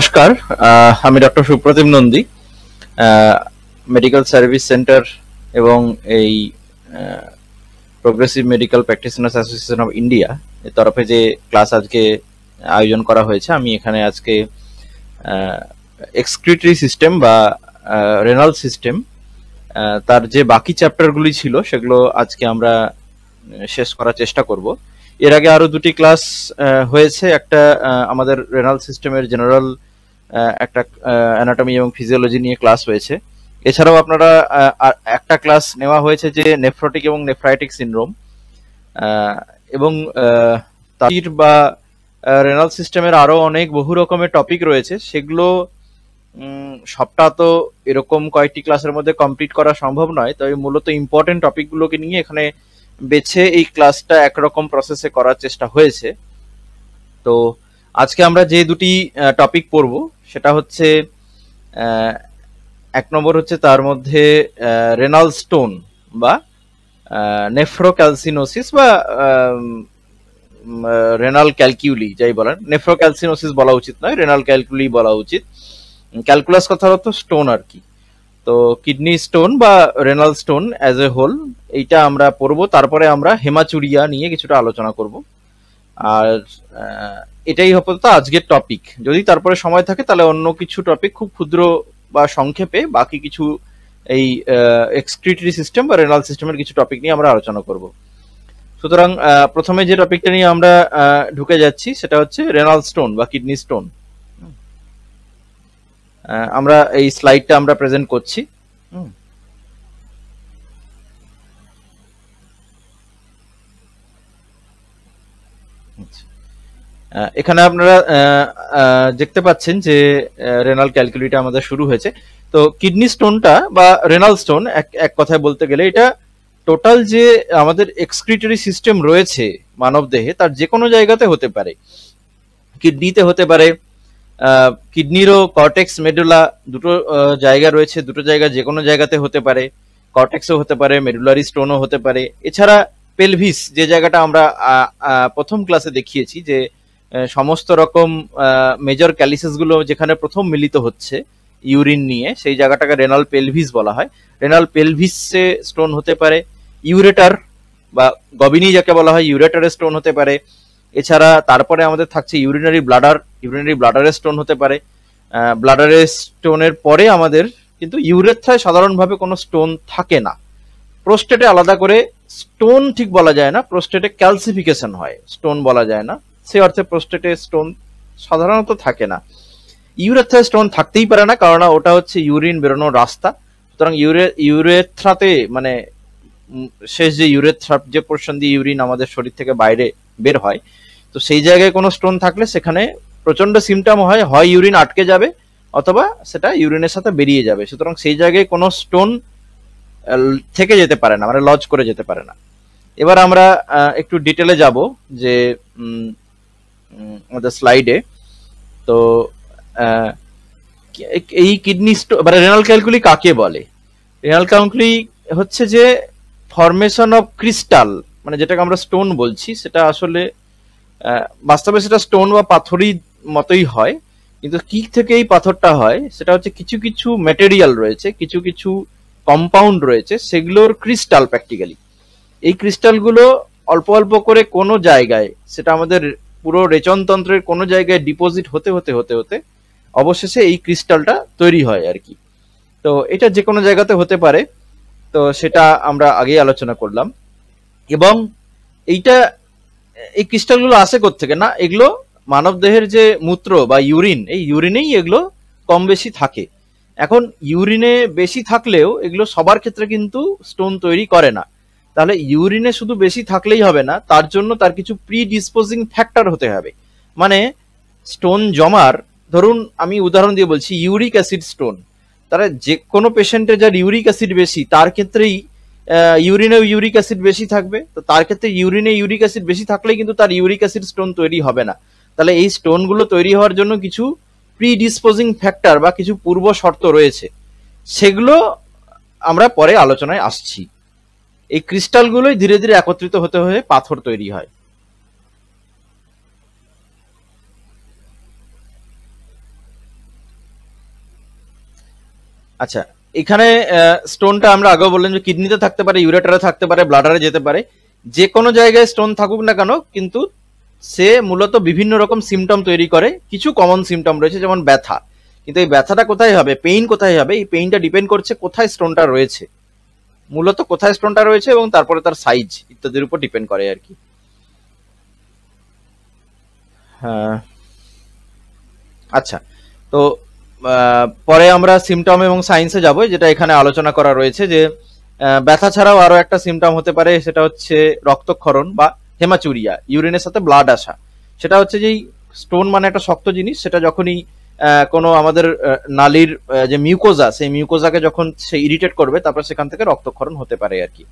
নমস্কার আমি doctor Supratim Nandi medical service centre এবং এই progressive medical practitioners association of India এর তরফে যে ক্লাস আজকে আয়োজন করা হয়েছে আমি এখানে আজকে এক্সক্রিটরি সিস্টেম বা রেনাল সিস্টেম তার যে বাকি চ্যাপ্টারগুলি ছিল সেগুলো আজকে আমরা শেষ করার চেষ্টা করব এর আগে আরও দুটি ক্লাস হয়েছে একটা আমাদের রেনাল সিস্টেমের জেনারেল একটা অ্যানাটমি এবং ফিজিওলজি নিয়ে ক্লাস হয়েছে এছাড়াও আপনারা একটা ক্লাস নেওয়া হয়েছে যে নেফ্রোটিক এবং নেফ্রাইটিক সিনড্রোম এবং তার বা রেনাল সিস্টেমের আরও অনেক বহু রকমের টপিক রয়েছে সেগুলো সবটা তো এরকম কয়েকটি ক্লাসের মধ্যে কমপ্লিট করা সম্ভব নয় তবে মূলত ইম্পর্টেন্ট টপিকগুলোকে নিয়ে এখানে বেছে এই ক্লাসটা একরকম প্রসেসে করার চেষ্টা হয়েছে তো আজকে আমরা যে দুটি টপিক পড়ব সেটা হচ্ছে এক নম্বর হচ্ছে তার মধ্যে রেনাল স্টোন বা নেফ্রোক্যালসিনোসিস বা রেনাল ক্যালকিউলি যাই বলেন নেফ্রোক্যালসিনোসিস বলা উচিত নয় রেনাল ক্যালকুলি বলা উচিত ক্যালকুলাস কথার অর্থ স্টোন আর কি তো কিডনি স্টোন বা renal stone as a whole এইটা আমরা পড়বো তারপরে আমরা হেমাচুরিয়া নিয়ে কিছুটা আলোচনা করব আর এটাই আপাতত আজকের টপিক যদি তারপরে সময় থাকে তাহলে অন্য কিছু টপিক খুব ক্ষুদ্র বা সংক্ষেপে বাকি কিছু এই এক্সক্রিটরি সিস্টেম বা রেনাল সিস্টেমের কিছু টপিক নিয়ে আমরা আলোচনা করব সুতরাং প্রথমে যে টপিকটা নিয়ে আমরা ঢুকে যাচ্ছি সেটা হচ্ছে রেনাল স্টোন বা কিডনি স্টোন আমরা এই স্লাইডটা আমরা প্রেজেন্ট করছি হুম এখানে আপনারা দেখতে পাচ্ছেন যে রেনাল ক্যালকুলেটর আমাদের শুরু হয়েছে তো কিডনি স্টোনটা বা রেনাল স্টোন এক এক কথায় বলতে গেলে এটা টোটাল যে আমাদের এক্সক্রিটরি সিস্টেম রয়েছে মানব দেহে তার যে কোনো জায়গাতে হতে পারে কিডনিতে হতে পারে কিডনিরও কর্টেক্স মেডুলা দুটো জায়গা রয়েছে দুটো জায়গা যে কোনো জায়গাতে হতে পারে কর্টেক্সও হতে পারে মেডুলারি স্টোনও হতে পারে এছাড়া পেলভিস যে জায়গাটা আমরা প্রথম ক্লাসে দেখিয়েছি যে সমস্ত রকম মেজর ক্যালিসিসগুলো যেখানে প্রথম মিলিত হচ্ছে ইউরিন নিয়ে সেই জায়গাটাকে রেনাল পেলভিস বলা হয় রেনাল পেলভিসে স্টোন হতে পারে ইউরেটার বা গবিনি যাকে বলা হয় ইউরেটারে স্টোন হতে পারে এছাড়া তারপরে আমাদের থাকছে ইউরিনারি ব্লাডার ইউরিনারি ব্লাডারের স্টোন হতে পারে ব্লাডারের স্টোনের পরে আমাদের কিন্তু ইউরেথায় সাধারণভাবে কোনো স্টোন থাকে না প্রোস্টেটে আলাদা করে স্টোন ঠিক বলা যায় না প্রোস্টেটে ক্যালসিফিকেশন হয় স্টোন বলা যায় না সে অর্থে প্রোস্টেটে স্টোন সাধারণত থাকে না ইউরেথ্রা স্টোন থাকতেই পারে না কারণ ওটা হচ্ছে ইউরিন বেরোনোর রাস্তা সুতরাং ইউরে ইউরেথ্রাতে মানে শেষ যে ইউরেথ্রা যে পোর্শন দিয়ে ইউরিন আমাদের শরীর থেকে বাইরে বের হয় তো সেই জায়গায় কোনো স্টোন থাকলে সেখানে প্রচন্ড সিমটাম হয় হয় ইউরিন আটকে যাবে অথবা সেটা ইউরিনের সাথে বেরিয়ে যাবে সুতরাং সেই জায়গায় কোনো স্টোন থেকে যেতে পারে না মানে লজ করে যেতে পারে না এবার আমরা একটু ডিটেলে যাব যে আমাদের স্লাইডে তো এই কিডনি মানে রেনাল ক্যালকুলি কাকে বলে রেনাল ক্যালকুলি হচ্ছে যে ফর্মেশন অফ ক্রিস্টাল মানে যেটাকে আমরা স্টোন বলছি সেটা আসলে বাস্তবে সেটা স্টোন বা পাথরই মতোই হয় কিন্তু কি থেকে এই পাথরটা হয় সেটা হচ্ছে কিছু কিছু ম্যাটেরিয়াল রয়েছে কিছু কিছু কম্পাউন্ড রয়েছে সেগুলোর ক্রিস্টাল প্র্যাকটিক্যালি এই ক্রিস্টালগুলো অল্প অল্প করে কোনো জায়গায় সেটা আমাদের পুরো রেচনতন্ত্রের কোনো জায়গায় ডিপোজিট হতে হতে হতে হতে অবশেষে এই ক্রিস্টালটা তৈরি হয় আর কি তো এটা যে কোনো জায়গাতে হতে পারে তো সেটা আমরা আগেই আলোচনা করলাম এবং এইটা এই ক্রিস্টালগুলো আসে থেকে না এগুলো মানব দেহের যে মূত্র বা ইউরিন এই ইউরিনেই এগুলো কম বেশি থাকে এখন ইউরিনে বেশি থাকলেও এগুলো সবার ক্ষেত্রে কিন্তু স্টোন তৈরি করে না তাহলে ইউরিনে শুধু বেশি থাকলেই হবে না তার জন্য তার কিছু প্রিডিসপোজিং ফ্যাক্টর হতে হবে মানে স্টোন জমার ধরুন আমি উদাহরণ দিয়ে বলছি ইউরিক অ্যাসিড স্টোন তাহলে যে কোনো পেশেন্টের যার ইউরিক অ্যাসিড বেশি তার ক্ষেত্রেই ইউরিনেও ইউরিক অ্যাসিড বেশি থাকবে তো তার ক্ষেত্রে ইউরিনে ইউরিক অ্যাসিড বেশি থাকলেই কিন্তু তার ইউরিক অ্যাসিড স্টোন তৈরি হবে না তাহলে এই স্টোনগুলো তৈরি হওয়ার জন্য কিছু প্রিডিসপোজিং ফ্যাক্টর বা কিছু পূর্ব শর্ত রয়েছে সেগুলো আমরা পরে আলোচনায় আসছি এই ক্রিস্টালগুলোই ধীরে ধীরে একত্রিত হতে হয়ে পাথর তৈরি হয় আচ্ছা এখানে স্টোনটা আমরা আগেও বললাম যে কিডনিতে থাকতে পারে ইউরেটারে থাকতে পারে ব্লাডারে যেতে পারে যে কোনো জায়গায় স্টোন থাকুক না কেন কিন্তু সে মূলত বিভিন্ন রকম সিমটম তৈরি করে কিছু কমন সিমটম রয়েছে যেমন ব্যথা কিন্তু এই ব্যথাটা কোথায় হবে পেইন কোথায় হবে এই পেইনটা ডিপেন্ড করছে কোথায় স্টোনটা রয়েছে মূলত কোথায় স্টোনটা রয়েছে এবং তারপরে তার সাইজ ইত্যাদির উপর ডিপেন্ড করে আর কি হ্যাঁ আচ্ছা তো পরে আমরা সিমটম এবং সায়েন্সে যাব যেটা এখানে আলোচনা করা রয়েছে যে ব্যথা ছাড়াও আরও একটা সিমটম হতে পারে সেটা হচ্ছে রক্তক্ষরণ বা হেমাচুরিয়া ইউরিনের সাথে ব্লাড আসা সেটা হচ্ছে যেই স্টোন মানে একটা শক্ত জিনিস সেটা যখনই কোনো আমাদের নালির যে মিউকোজা সেই মিউকোজাকে যখন সে ইরিটেট করবে তারপর সেখান থেকে রক্তক্ষরণ হতে পারে আর কি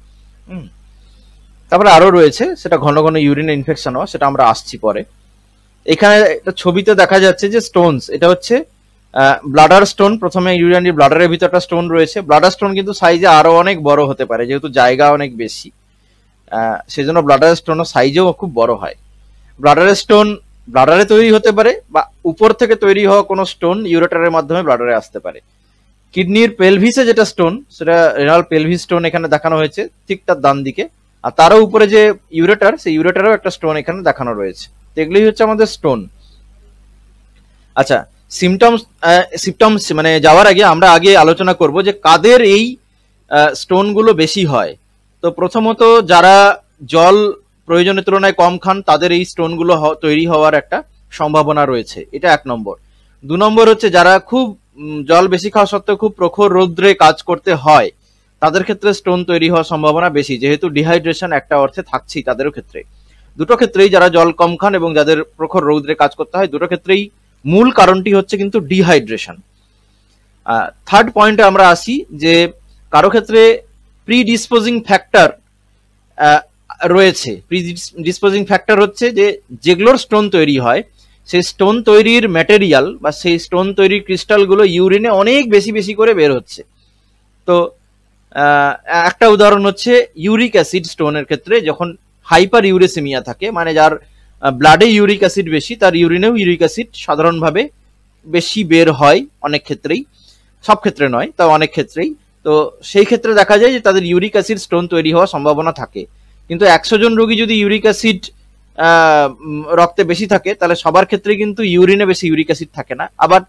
তারপরে আরও রয়েছে সেটা ঘন ঘন ইউরিন ইনফেকশন হওয়া সেটা আমরা আসছি পরে এখানে একটা ছবিতে দেখা যাচ্ছে যে স্টোনস এটা হচ্ছে ব্লাডার স্টোন প্রথমে ইউরিয়ানির ব্লাডারের একটা স্টোন রয়েছে ব্লাডার স্টোন কিন্তু সাইজে আরও অনেক বড় হতে পারে যেহেতু জায়গা অনেক বেশি সেজন্য ব্লাডার স্টোনও সাইজেও খুব বড় হয় ব্লাডার স্টোন ব্লাডারে তৈরি হতে পারে বা উপর থেকে তৈরি হওয়া কোনো স্টোন ইউরেটারের মাধ্যমে ব্লাডারে আসতে পারে কিডনির পেলভিসে যেটা স্টোন সেটা রেনাল পেলভিস স্টোন এখানে দেখানো হয়েছে ঠিক তার ডান দিকে আর তারও উপরে যে ইউরেটার সেই ইউরেটারও একটা স্টোন এখানে দেখানো রয়েছে তো এগুলি হচ্ছে আমাদের স্টোন আচ্ছা সিমটমস সিমটমস মানে যাওয়ার আগে আমরা আগে আলোচনা করব যে কাদের এই স্টোনগুলো বেশি হয় তো প্রথমত যারা জল প্রয়োজনের তুলনায় কম খান তাদের এই স্টোনগুলো তৈরি হওয়ার একটা সম্ভাবনা রয়েছে এটা এক নম্বর দু নম্বর হচ্ছে যারা খুব জল বেশি খাওয়া সত্ত্বেও খুব প্রখর রৌদ্রে কাজ করতে হয় তাদের ক্ষেত্রে স্টোন তৈরি হওয়ার সম্ভাবনা বেশি যেহেতু ডিহাইড্রেশন একটা অর্থে থাকছেই তাদেরও ক্ষেত্রে দুটো ক্ষেত্রেই যারা জল কম খান এবং যাদের প্রখর রৌদ্রে কাজ করতে হয় দুটো ক্ষেত্রেই মূল কারণটি হচ্ছে কিন্তু ডিহাইড্রেশন থার্ড পয়েন্টে আমরা আসি যে কারো ক্ষেত্রে প্রিডিসপোজিং ফ্যাক্টর রয়েছে ডিসপোজিং ফ্যাক্টর হচ্ছে যে যেগুলোর স্টোন তৈরি হয় সেই স্টোন তৈরির ম্যাটেরিয়াল বা সেই স্টোন তৈরির ক্রিস্টালগুলো ইউরিনে অনেক বেশি বেশি করে বের হচ্ছে তো একটা উদাহরণ হচ্ছে ইউরিক অ্যাসিড স্টোনের ক্ষেত্রে যখন হাইপার ইউরেসিমিয়া থাকে মানে যার ব্লাডে ইউরিক অ্যাসিড বেশি তার ইউরিনেও ইউরিক অ্যাসিড সাধারণভাবে বেশি বের হয় অনেক ক্ষেত্রেই সব ক্ষেত্রে নয় তা অনেক ক্ষেত্রেই তো সেই ক্ষেত্রে দেখা যায় যে তাদের ইউরিক অ্যাসিড স্টোন তৈরি হওয়ার সম্ভাবনা থাকে কিন্তু একশো জন রোগী যদি ইউরিক অ্যাসিড রক্তে বেশি থাকে তাহলে সবার ক্ষেত্রে কিন্তু ইউরিনে বেশি ইউরিক অ্যাসিড থাকে না আবার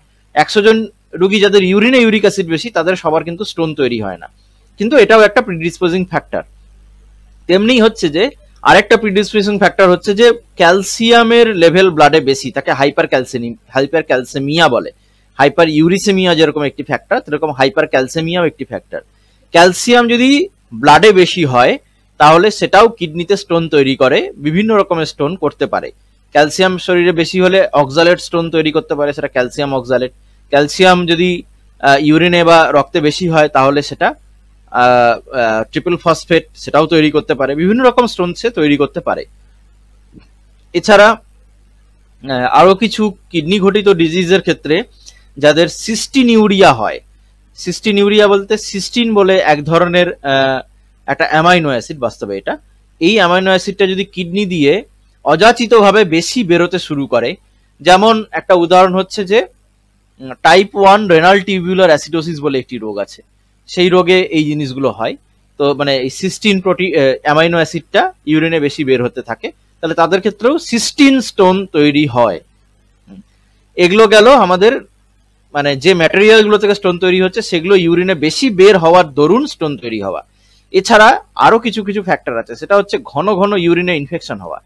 একশো জন রুগী যাদের ইউরিনে ইউরিক অ্যাসিড বেশি তাদের সবার কিন্তু স্টোন তৈরি হয় না কিন্তু এটাও একটা প্রিডিসপোজিং ফ্যাক্টর তেমনি হচ্ছে যে আরেকটা প্রিডিসপোজিং ফ্যাক্টর হচ্ছে যে ক্যালসিয়ামের লেভেল ব্লাডে বেশি তাকে হাইপার ক্যালসেমি হাইপার ক্যালসেমিয়া বলে হাইপার ইউরিসেমিয়া যেরকম একটি ফ্যাক্টর সেরকম হাইপার ক্যালসেমিয়াও একটি ফ্যাক্টর ক্যালসিয়াম যদি ব্লাডে বেশি হয় তাহলে সেটাও কিডনিতে স্টোন তৈরি করে বিভিন্ন রকমের স্টোন করতে পারে ক্যালসিয়াম শরীরে বেশি হলে অক্সালেট স্টোন তৈরি করতে পারে সেটা ক্যালসিয়াম অক্সালেট ক্যালসিয়াম যদি ইউরিনে বা রক্তে বেশি হয় তাহলে সেটা ট্রিপল ফসফেট সেটাও তৈরি করতে পারে বিভিন্ন রকম স্টোন সে তৈরি করতে পারে এছাড়া আরও কিছু কিডনি ঘটিত ডিজিজের ক্ষেত্রে যাদের সিস্টিনিউরিয়া হয় সিস্টিনিউরিয়া বলতে সিস্টিন বলে এক ধরনের একটা অ্যামাইনো অ্যাসিড বাস্তবে এটা এই অ্যামাইনো অ্যাসিডটা যদি কিডনি দিয়ে অযাচিতভাবে বেশি বেরোতে শুরু করে যেমন একটা উদাহরণ হচ্ছে যে type one renal tubular acidosis বলে একটি রোগ আছে সেই রোগে এই জিনিসগুলো হয় তো মানে এই সিস্টিন প্রোটি অ্যামাইনো অ্যাসিডটা ইউরিনে বেশি বের হতে থাকে তাহলে তাদের ক্ষেত্রেও সিস্টিন স্টোন তৈরি হয় এগুলো গেল আমাদের মানে যে ম্যাটেরিয়ালগুলো থেকে স্টোন তৈরি হচ্ছে সেগুলো ইউরিনে বেশি বের হওয়ার দরুন স্টোন তৈরি হওয়া এছাড়া আরও কিছু কিছু ফ্যাক্টর আছে সেটা হচ্ছে ঘন ঘন ইউরিনে ইনফেকশন হওয়া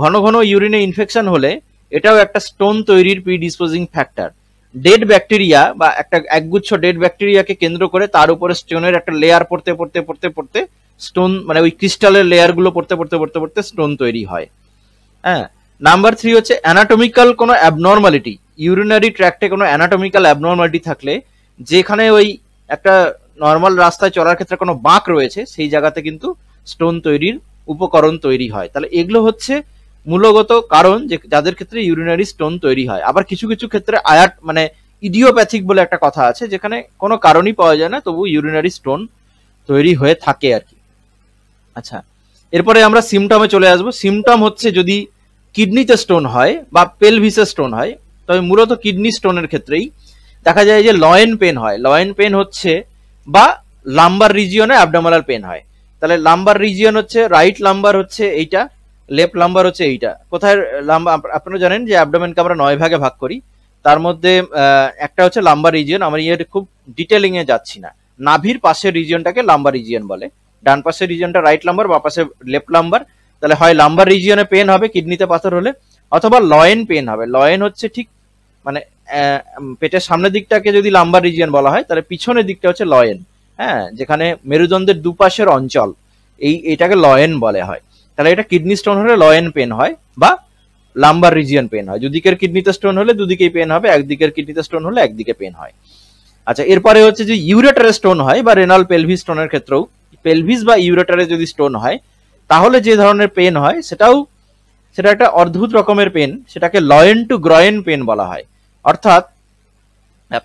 ঘন ঘন ইউরিনে ইনফেকশন হলে এটাও একটা স্টোন তৈরির প্রিডিসপোজিং ফ্যাক্টর ডেড ব্যাকটেরিয়া বা একটা একগুচ্ছ ডেড ব্যাকটেরিয়াকে কেন্দ্র করে তার উপরে স্টোনের একটা লেয়ার পড়তে পড়তে পড়তে পড়তে স্টোন মানে ওই ক্রিস্টালের লেয়ারগুলো পড়তে পড়তে পড়তে পড়তে স্টোন তৈরি হয় হ্যাঁ নাম্বার থ্রি হচ্ছে অ্যানাটমিক্যাল কোনো অ্যাবনর্মালিটি ইউরিনারি ট্র্যাক্টে কোনো অ্যানাটমিক্যাল অ্যাবনর্মালিটি থাকলে যেখানে ওই একটা নর্মাল রাস্তায় চলার ক্ষেত্রে কোনো বাঁক রয়েছে সেই জায়গাতে কিন্তু স্টোন তৈরির উপকরণ তৈরি হয় তাহলে এগুলো হচ্ছে মূলগত কারণ যে যাদের ক্ষেত্রে ইউরিনারি স্টোন তৈরি হয় আবার কিছু কিছু ক্ষেত্রে আয়াট মানে ইডিওপ্যাথিক বলে একটা কথা আছে যেখানে কোনো কারণই পাওয়া যায় না তবু ইউরিনারি স্টোন তৈরি হয়ে থাকে আর কি আচ্ছা এরপরে আমরা সিমটমে চলে আসবো সিমটম হচ্ছে যদি কিডনিতে স্টোন হয় বা পেলভিসে স্টোন হয় তবে মূলত কিডনি স্টোনের ক্ষেত্রেই দেখা যায় যে লয়েন পেন হয় লয়েন পেন হচ্ছে বা লাম্বার রিজিয়নে অ্যাবডামাল পেন হয় তাহলে লাম্বার রিজিয়ন হচ্ছে রাইট লাম্বার হচ্ছে এইটা লেফট লাম্বার হচ্ছে এইটা কোথায় লাম্বা আপনারা জানেন যে অ্যাবডামেনকে আমরা নয় ভাগে ভাগ করি তার মধ্যে একটা হচ্ছে লাম্বার রিজিয়ন আমরা ইয়ে খুব ডিটেলিং এ যাচ্ছি না নাভির পাশের রিজিয়নটাকে লাম্বার রিজিয়ন বলে ডান পাশের রিজিয়নটা রাইট লাম্বার বা পাশে লেফট লাম্বার তাহলে হয় লাম্বার রিজিয়নে পেন হবে কিডনিতে পাথর হলে অথবা লয়েন পেন হবে লয়েন হচ্ছে ঠিক মানে পেটের সামনের দিকটাকে যদি লাম্বার রিজিয়ন বলা হয় তাহলে পিছনের দিকটা হচ্ছে লয়েন হ্যাঁ যেখানে মেরুদণ্ডের দুপাশের অঞ্চল এই এটাকে লয়েন বলে হয় তাহলে এটা কিডনি স্টোন হলে লয়েন পেন হয় বা লাম্বার রিজিয়ন পেন হয় দুদিকের কিডনিতে স্টোন হলে দুদিকেই পেন হবে একদিকের কিডনিতে স্টোন হলে একদিকে পেন হয় আচ্ছা এরপরে হচ্ছে যে ইউরেটারে স্টোন হয় বা রেনাল পেলভিস স্টোনের ক্ষেত্রেও পেলভিস বা ইউরেটারে যদি স্টোন হয় তাহলে যে ধরনের পেন হয় সেটাও সেটা একটা অদ্ভুত রকমের পেন সেটাকে লয়েন টু গ্রয়েন পেন বলা হয় অর্থাৎ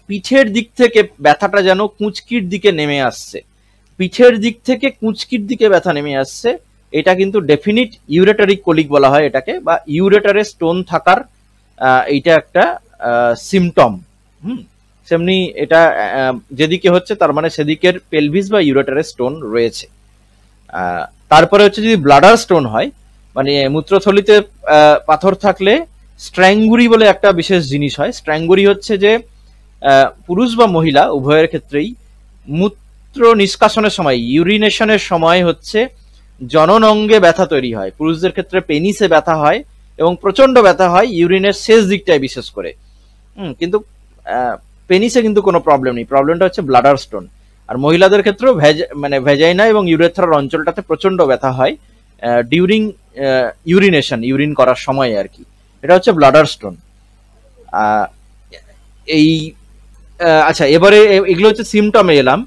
পিঠের দিক থেকে ব্যথাটা যেন কুঁচকির দিকে নেমে আসছে পিঠের দিক থেকে কুঁচকির দিকে ব্যথা নেমে আসছে এটা কিন্তু ডেফিনিট ইউরেটারি কলিক বলা হয় এটাকে বা ইউরেটারে স্টোন থাকার এইটা একটা সিমটম হুম সেমনি এটা যেদিকে হচ্ছে তার মানে সেদিকের পেলভিস বা ইউরেটারে স্টোন রয়েছে তারপরে হচ্ছে যদি ব্লাডার স্টোন হয় মানে মূত্রথলিতে পাথর থাকলে স্ট্র্যাঙ্গুরি বলে একটা বিশেষ জিনিস হয় স্ট্র্যাঙ্গুরি হচ্ছে যে পুরুষ বা মহিলা উভয়ের ক্ষেত্রেই মূত্র নিষ্কাশনের সময় ইউরিনেশনের সময় হচ্ছে জনন অঙ্গে ব্যথা তৈরি হয় পুরুষদের ক্ষেত্রে পেনিসে ব্যথা হয় এবং প্রচন্ড ব্যথা হয় ইউরিনের শেষ দিকটায় বিশেষ করে কিন্তু পেনিসে কিন্তু কোনো প্রবলেম নেই প্রবলেমটা হচ্ছে ব্লাডার স্টোন আর মহিলাদের ক্ষেত্রেও ভেজ মানে ভেজাইনা এবং ইউরেথ্রার অঞ্চলটাতে প্রচন্ড ব্যথা হয় ডিউরিং ইউরিনেশন ইউরিন করার সময় আর কি এটা হচ্ছে ব্লাডার স্টোন এই আচ্ছা এবারে এগুলো হচ্ছে সিমটমে এলাম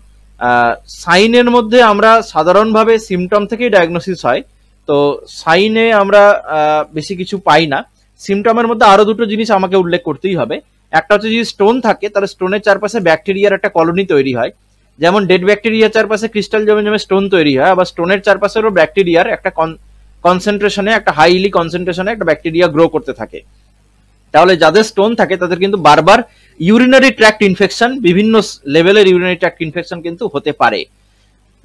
সাইনের মধ্যে আমরা সাধারণভাবে সিমটম থেকেই ডায়াগনোসিস হয় তো সাইনে আমরা বেশি কিছু পাই না সিমটমের মধ্যে আরও দুটো জিনিস আমাকে উল্লেখ করতেই হবে একটা হচ্ছে যদি স্টোন থাকে তাহলে স্টোনের চারপাশে ব্যাকটেরিয়ার একটা কলোনি তৈরি হয় যেমন ডেড ব্যাকটেরিয়ার চারপাশে ক্রিস্টাল জমে জমে স্টোন তৈরি হয় আবার স্টোনের চারপাশেরও ব্যাকটেরিয়ার একটা কনসেন্ট্রেশনে একটা হাইলি কনসেন্ট্রেশনে একটা ব্যাকটেরিয়া গ্রো করতে থাকে তাহলে যাদের স্টোন থাকে তাদের কিন্তু বারবার ইউরিনারি ট্র্যাক্ট ইনফেকশন বিভিন্ন লেভেলের ইউরিনারি ট্র্যাক্ট ইনফেকশন কিন্তু হতে পারে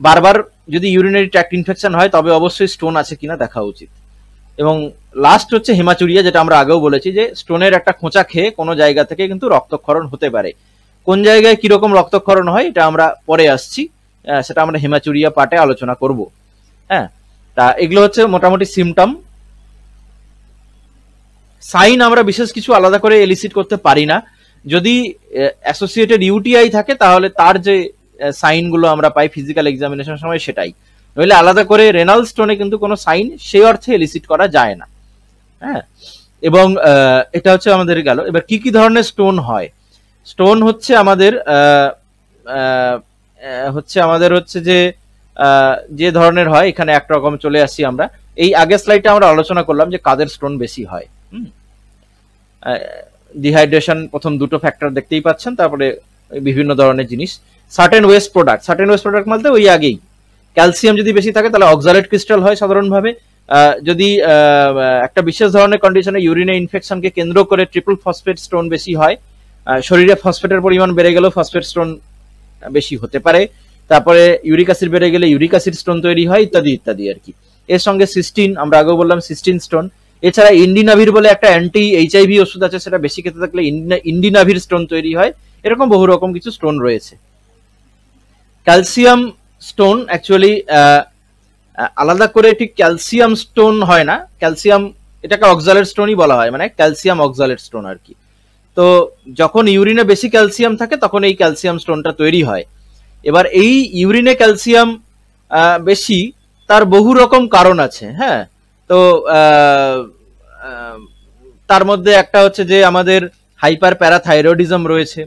বারবার যদি ইউরিনারি ট্র্যাক্ট ইনফেকশন হয় তবে অবশ্যই স্টোন আছে কিনা দেখা উচিত এবং লাস্ট হচ্ছে হেমাচুরিয়া যেটা আমরা আগেও বলেছি যে স্টোনের একটা খোঁচা খেয়ে কোনো জায়গা থেকে কিন্তু রক্তক্ষরণ হতে পারে কোন জায়গায় কিরকম রক্তক্ষরণ হয় এটা আমরা পরে আসছি সেটা আমরা হেমাচুরিয়া পাটে আলোচনা করব হ্যাঁ তা এগুলো হচ্ছে মোটামুটি সিমটম সাইন আমরা বিশেষ কিছু আলাদা করে এলিসিট করতে পারি না যদি অ্যাসোসিয়েটেড ইউটিআই থাকে তাহলে তার যে সাইনগুলো আমরা পাই ফিজিক্যাল এক্সামিনেশন সময় সেটাই নইলে আলাদা করে রেনাল স্টোনে কিন্তু কোনো সাইন সেই অর্থে এলিসিট করা যায় না হ্যাঁ এবং এটা হচ্ছে আমাদের গেল এবার কি কি ধরনের স্টোন হয় স্টোন হচ্ছে আমাদের হচ্ছে আমাদের হচ্ছে যে যে ধরনের হয় এখানে একরকম চলে আসছি আমরা এই আগের স্লাইডটা আমরা আলোচনা করলাম যে কাদের স্টোন বেশি হয় ডিহাইড্রেশন প্রথম দুটো ফ্যাক্টর দেখতেই পাচ্ছেন তারপরে বিভিন্ন ধরনের জিনিস certain waste product certain waste product বলতে ওই আগেই ক্যালসিয়াম যদি বেশি থাকে তাহলে অক্সালেট ক্রিস্টাল হয় সাধারণভাবে যদি একটা বিশেষ ধরনের কন্ডিশনে ইউরিনে ইনফেকশনকে কেন্দ্র করে ট্রিপল ফসফেট স্টোন বেশি হয় শরীরে ফসফেটের পরিমাণ বেড়ে গেলেও ফসফেট স্টোন বেশি হতে পারে তারপরে ইউরিক অ্যাসিড বেড়ে গেলে ইউরিক অ্যাসিড স্টোন তৈরি হয় ইত্যাদি ইত্যাদি আর কি এর সঙ্গে সিস্টিন আমরা আগেও বললাম সিস্টিন স্টোন এছাড়া ইন্ডিনাভির বলে একটা অ্যান্টি এইচআইভি ওষুধ আছে সেটা বেশি খেতে থাকলে ইন্ডিনাভির স্টোন তৈরি হয় এরকম বহু রকম কিছু স্টোন রয়েছে ক্যালসিয়াম স্টোন অ্যাকচুয়ালি আলাদা করে ঠিক ক্যালসিয়াম স্টোন হয় না ক্যালসিয়াম এটাকে অক্সালের স্টোনই বলা হয় মানে ক্যালসিয়াম অক্সালের স্টোন আর কি তো যখন ইউরিনে বেশি ক্যালসিয়াম থাকে তখন এই ক্যালসিয়াম স্টোনটা তৈরি হয় এবার এই ইউরিনে ক্যালসিয়াম বেশি তার বহু রকম কারণ আছে হ্যাঁ তো তার মধ্যে একটা হচ্ছে যে আমাদের হাইপার প্যারাথাইরয়েডিজম রয়েছে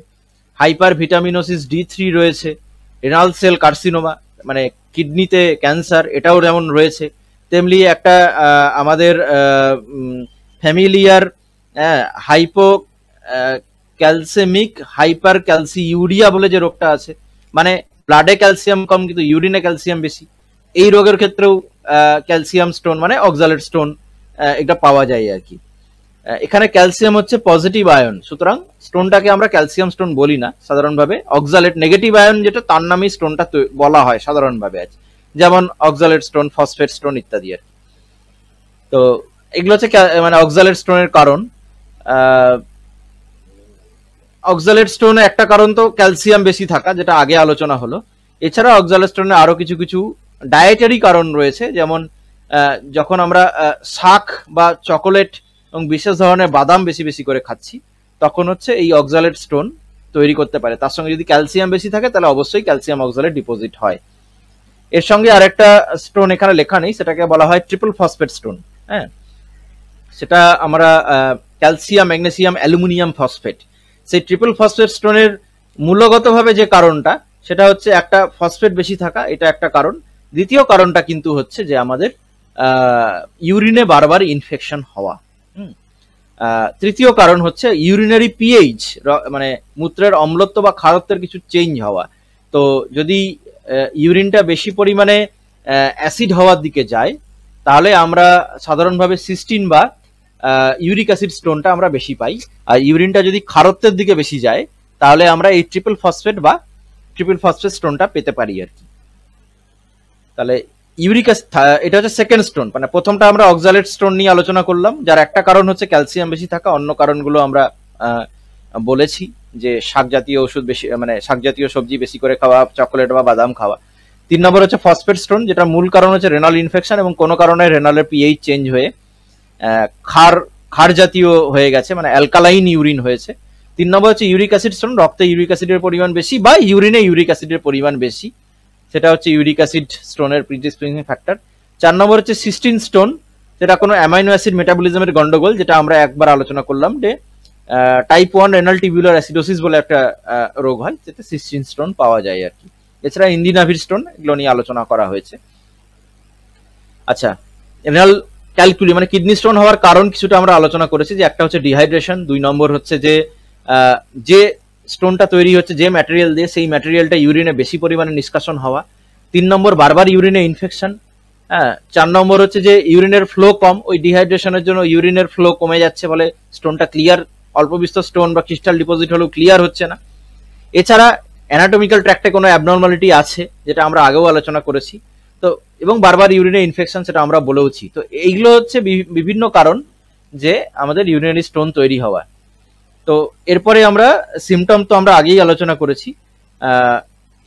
হাইপার ভিটামিনোসিস ডি থ্রি রয়েছে রেনাল সেল কার্সিনোমা মানে কিডনিতে ক্যান্সার এটাও যেমন রয়েছে তেমনি একটা আমাদের ফ্যামিলিয়ার হ্যাঁ, hypocalcaemic hypercalciuria বলে যে রোগটা আছে মানে ব্লাডে ক্যালসিয়াম কম কিন্তু ইউরিনে ক্যালসিয়াম বেশি এই রোগের ক্ষেত্রেও ক্যালসিয়াম স্টোন মানে অক্সালেট স্টোন এটা পাওয়া যায় আর কি এখানে ক্যালসিয়াম হচ্ছে পজিটিভ আয়ন সুতরাং স্টোনটাকে আমরা ক্যালসিয়াম স্টোন বলি না সাধারণভাবে অক্সালেট নেগেটিভ আয়ন যেটা তার নামেই স্টোনটা বলা হয় সাধারণভাবে আজ যেমন অক্সালেট স্টোন ফসফেট স্টোন ইত্যাদি আর তো এগুলো হচ্ছে মানে অক্সালেট স্টোনের কারণ অক্সালেট স্টোনে একটা কারণ তো ক্যালসিয়াম বেশি থাকা যেটা আগে আলোচনা হলো এছাড়া অক্সালেট স্টোনে আরও কিছু কিছু ডায়েটারি কারণ রয়েছে যেমন যখন আমরা শাক বা চকোলেট এবং বিশেষ ধরনের বাদাম বেশি বেশি করে খাচ্ছি তখন হচ্ছে এই অক্সালেট স্টোন তৈরি করতে পারে তার সঙ্গে যদি ক্যালসিয়াম বেশি থাকে তাহলে অবশ্যই ক্যালসিয়াম অক্সালেট ডিপোজিট হয় এর সঙ্গে আরেকটা স্টোন এখানে লেখা নেই সেটাকে বলা হয় ট্রিপল ফসফেট স্টোন হ্যাঁ সেটা আমরা ক্যালসিয়াম ম্যাগনেসিয়াম অ্যালুমিনিয়াম ফসফেট সেই ট্রিপল ফসফেট স্টোনের মূলগতভাবে যে কারণটা সেটা হচ্ছে একটা ফসফেট বেশি থাকা এটা একটা কারণ দ্বিতীয় কারণটা কিন্তু হচ্ছে যে আমাদের ইউরিনে বারবার ইনফেকশন হওয়া তৃতীয় কারণ হচ্ছে ইউরিনারি পিএইচ মানে মূত্রের অম্লত্ব বা খারত্বের কিছু চেঞ্জ হওয়া তো যদি ইউরিনটা বেশি পরিমাণে অ্যাসিড হওয়ার দিকে যায় তাহলে আমরা সাধারণভাবে সিস্টিন বা ইউরিক অ্যাসিড স্টোনটা আমরা বেশি পাই আর ইউরিনটা যদি খারত্বের দিকে বেশি যায় তাহলে আমরা এই ট্রিপল ফসফেট বা ট্রিপল ফসফেট স্টোনটা পেতে পারি আর কি তাহলে ইউরিক এটা হচ্ছে সেকেন্ড স্টোন মানে প্রথমটা আমরা অক্সালেট স্টোন নিয়ে আলোচনা করলাম যার একটা কারণ হচ্ছে ক্যালসিয়াম বেশি থাকা অন্য কারণগুলো আমরা বলেছি যে শাক জাতীয় ওষুধ বেশি মানে শাক জাতীয় সবজি বেশি করে খাওয়া চকোলেট বা বাদাম খাওয়া তিন নম্বর হচ্ছে ফসফেট স্টোন যেটা মূল কারণ হচ্ছে রেনাল ইনফেকশন এবং কোনো কারণে রেনালের পিএইচ চেঞ্জ হয়ে খার খার জাতীয় হয়ে গেছে মানে অ্যালকালাইন ইউরিন হয়েছে তিন নম্বর হচ্ছে ইউরিক অ্যাসিড স্টোন রক্তে ইউরিক অ্যাসিডের পরিমাণ বেশি বা ইউরিনে ইউরিক অ্যাসিডের পরিমাণ বেশি সেটা হচ্ছে ইউরিক অ্যাসিড স্টোনের প্রিডিসপ্রিং ফ্যাক্টর চার নম্বর হচ্ছে সিস্টিন স্টোন সেটা কোনো অ্যামাইনো অ্যাসিড মেটাবলিজমের গন্ডগোল যেটা আমরা একবার আলোচনা করলাম যে type one renal tubular acidosis বলে একটা রোগ হয় যেটা সিস্টিন স্টোন পাওয়া যায় আর কি এছাড়া ইন্দিনাভির স্টোন এগুলো নিয়ে আলোচনা করা হয়েছে আচ্ছা রেনাল ক্যালকুলি মানে কিডনি স্টোন হওয়ার কারণ কিছুটা আমরা আলোচনা করেছি যে একটা হচ্ছে ডিহাইড্রেশন দুই নম্বর হচ্ছে যে যে স্টোনটা তৈরি হচ্ছে যে ম্যাটেরিয়াল দিয়ে সেই ম্যাটেরিয়ালটা ইউরিনে বেশি পরিমাণে নিষ্কাশন হওয়া তিন নম্বর বারবার ইউরিনে ইনফেকশন হ্যাঁ চার নম্বর হচ্ছে যে ইউরিনের ফ্লো কম ওই ডিহাইড্রেশনের জন্য ইউরিনের ফ্লো কমে যাচ্ছে ফলে স্টোনটা ক্লিয়ার অল্প বিস্তর স্টোন বা ক্রিস্টাল ডিপোজিট হলেও ক্লিয়ার হচ্ছে না এছাড়া অ্যানাটমিক্যাল ট্র্যাক্টে কোনো অ্যাবনর্মালিটি আছে যেটা আমরা আগেও আলোচনা করেছি তো এবং বারবার ইউরিনে ইনফেকশন সেটা আমরা বলেওছি তো এইগুলো হচ্ছে বিভিন্ন কারণ যে আমাদের ইউরিনারি স্টোন তৈরি হওয়া তো এরপরে আমরা সিমটম তো আমরা আগেই আলোচনা করেছি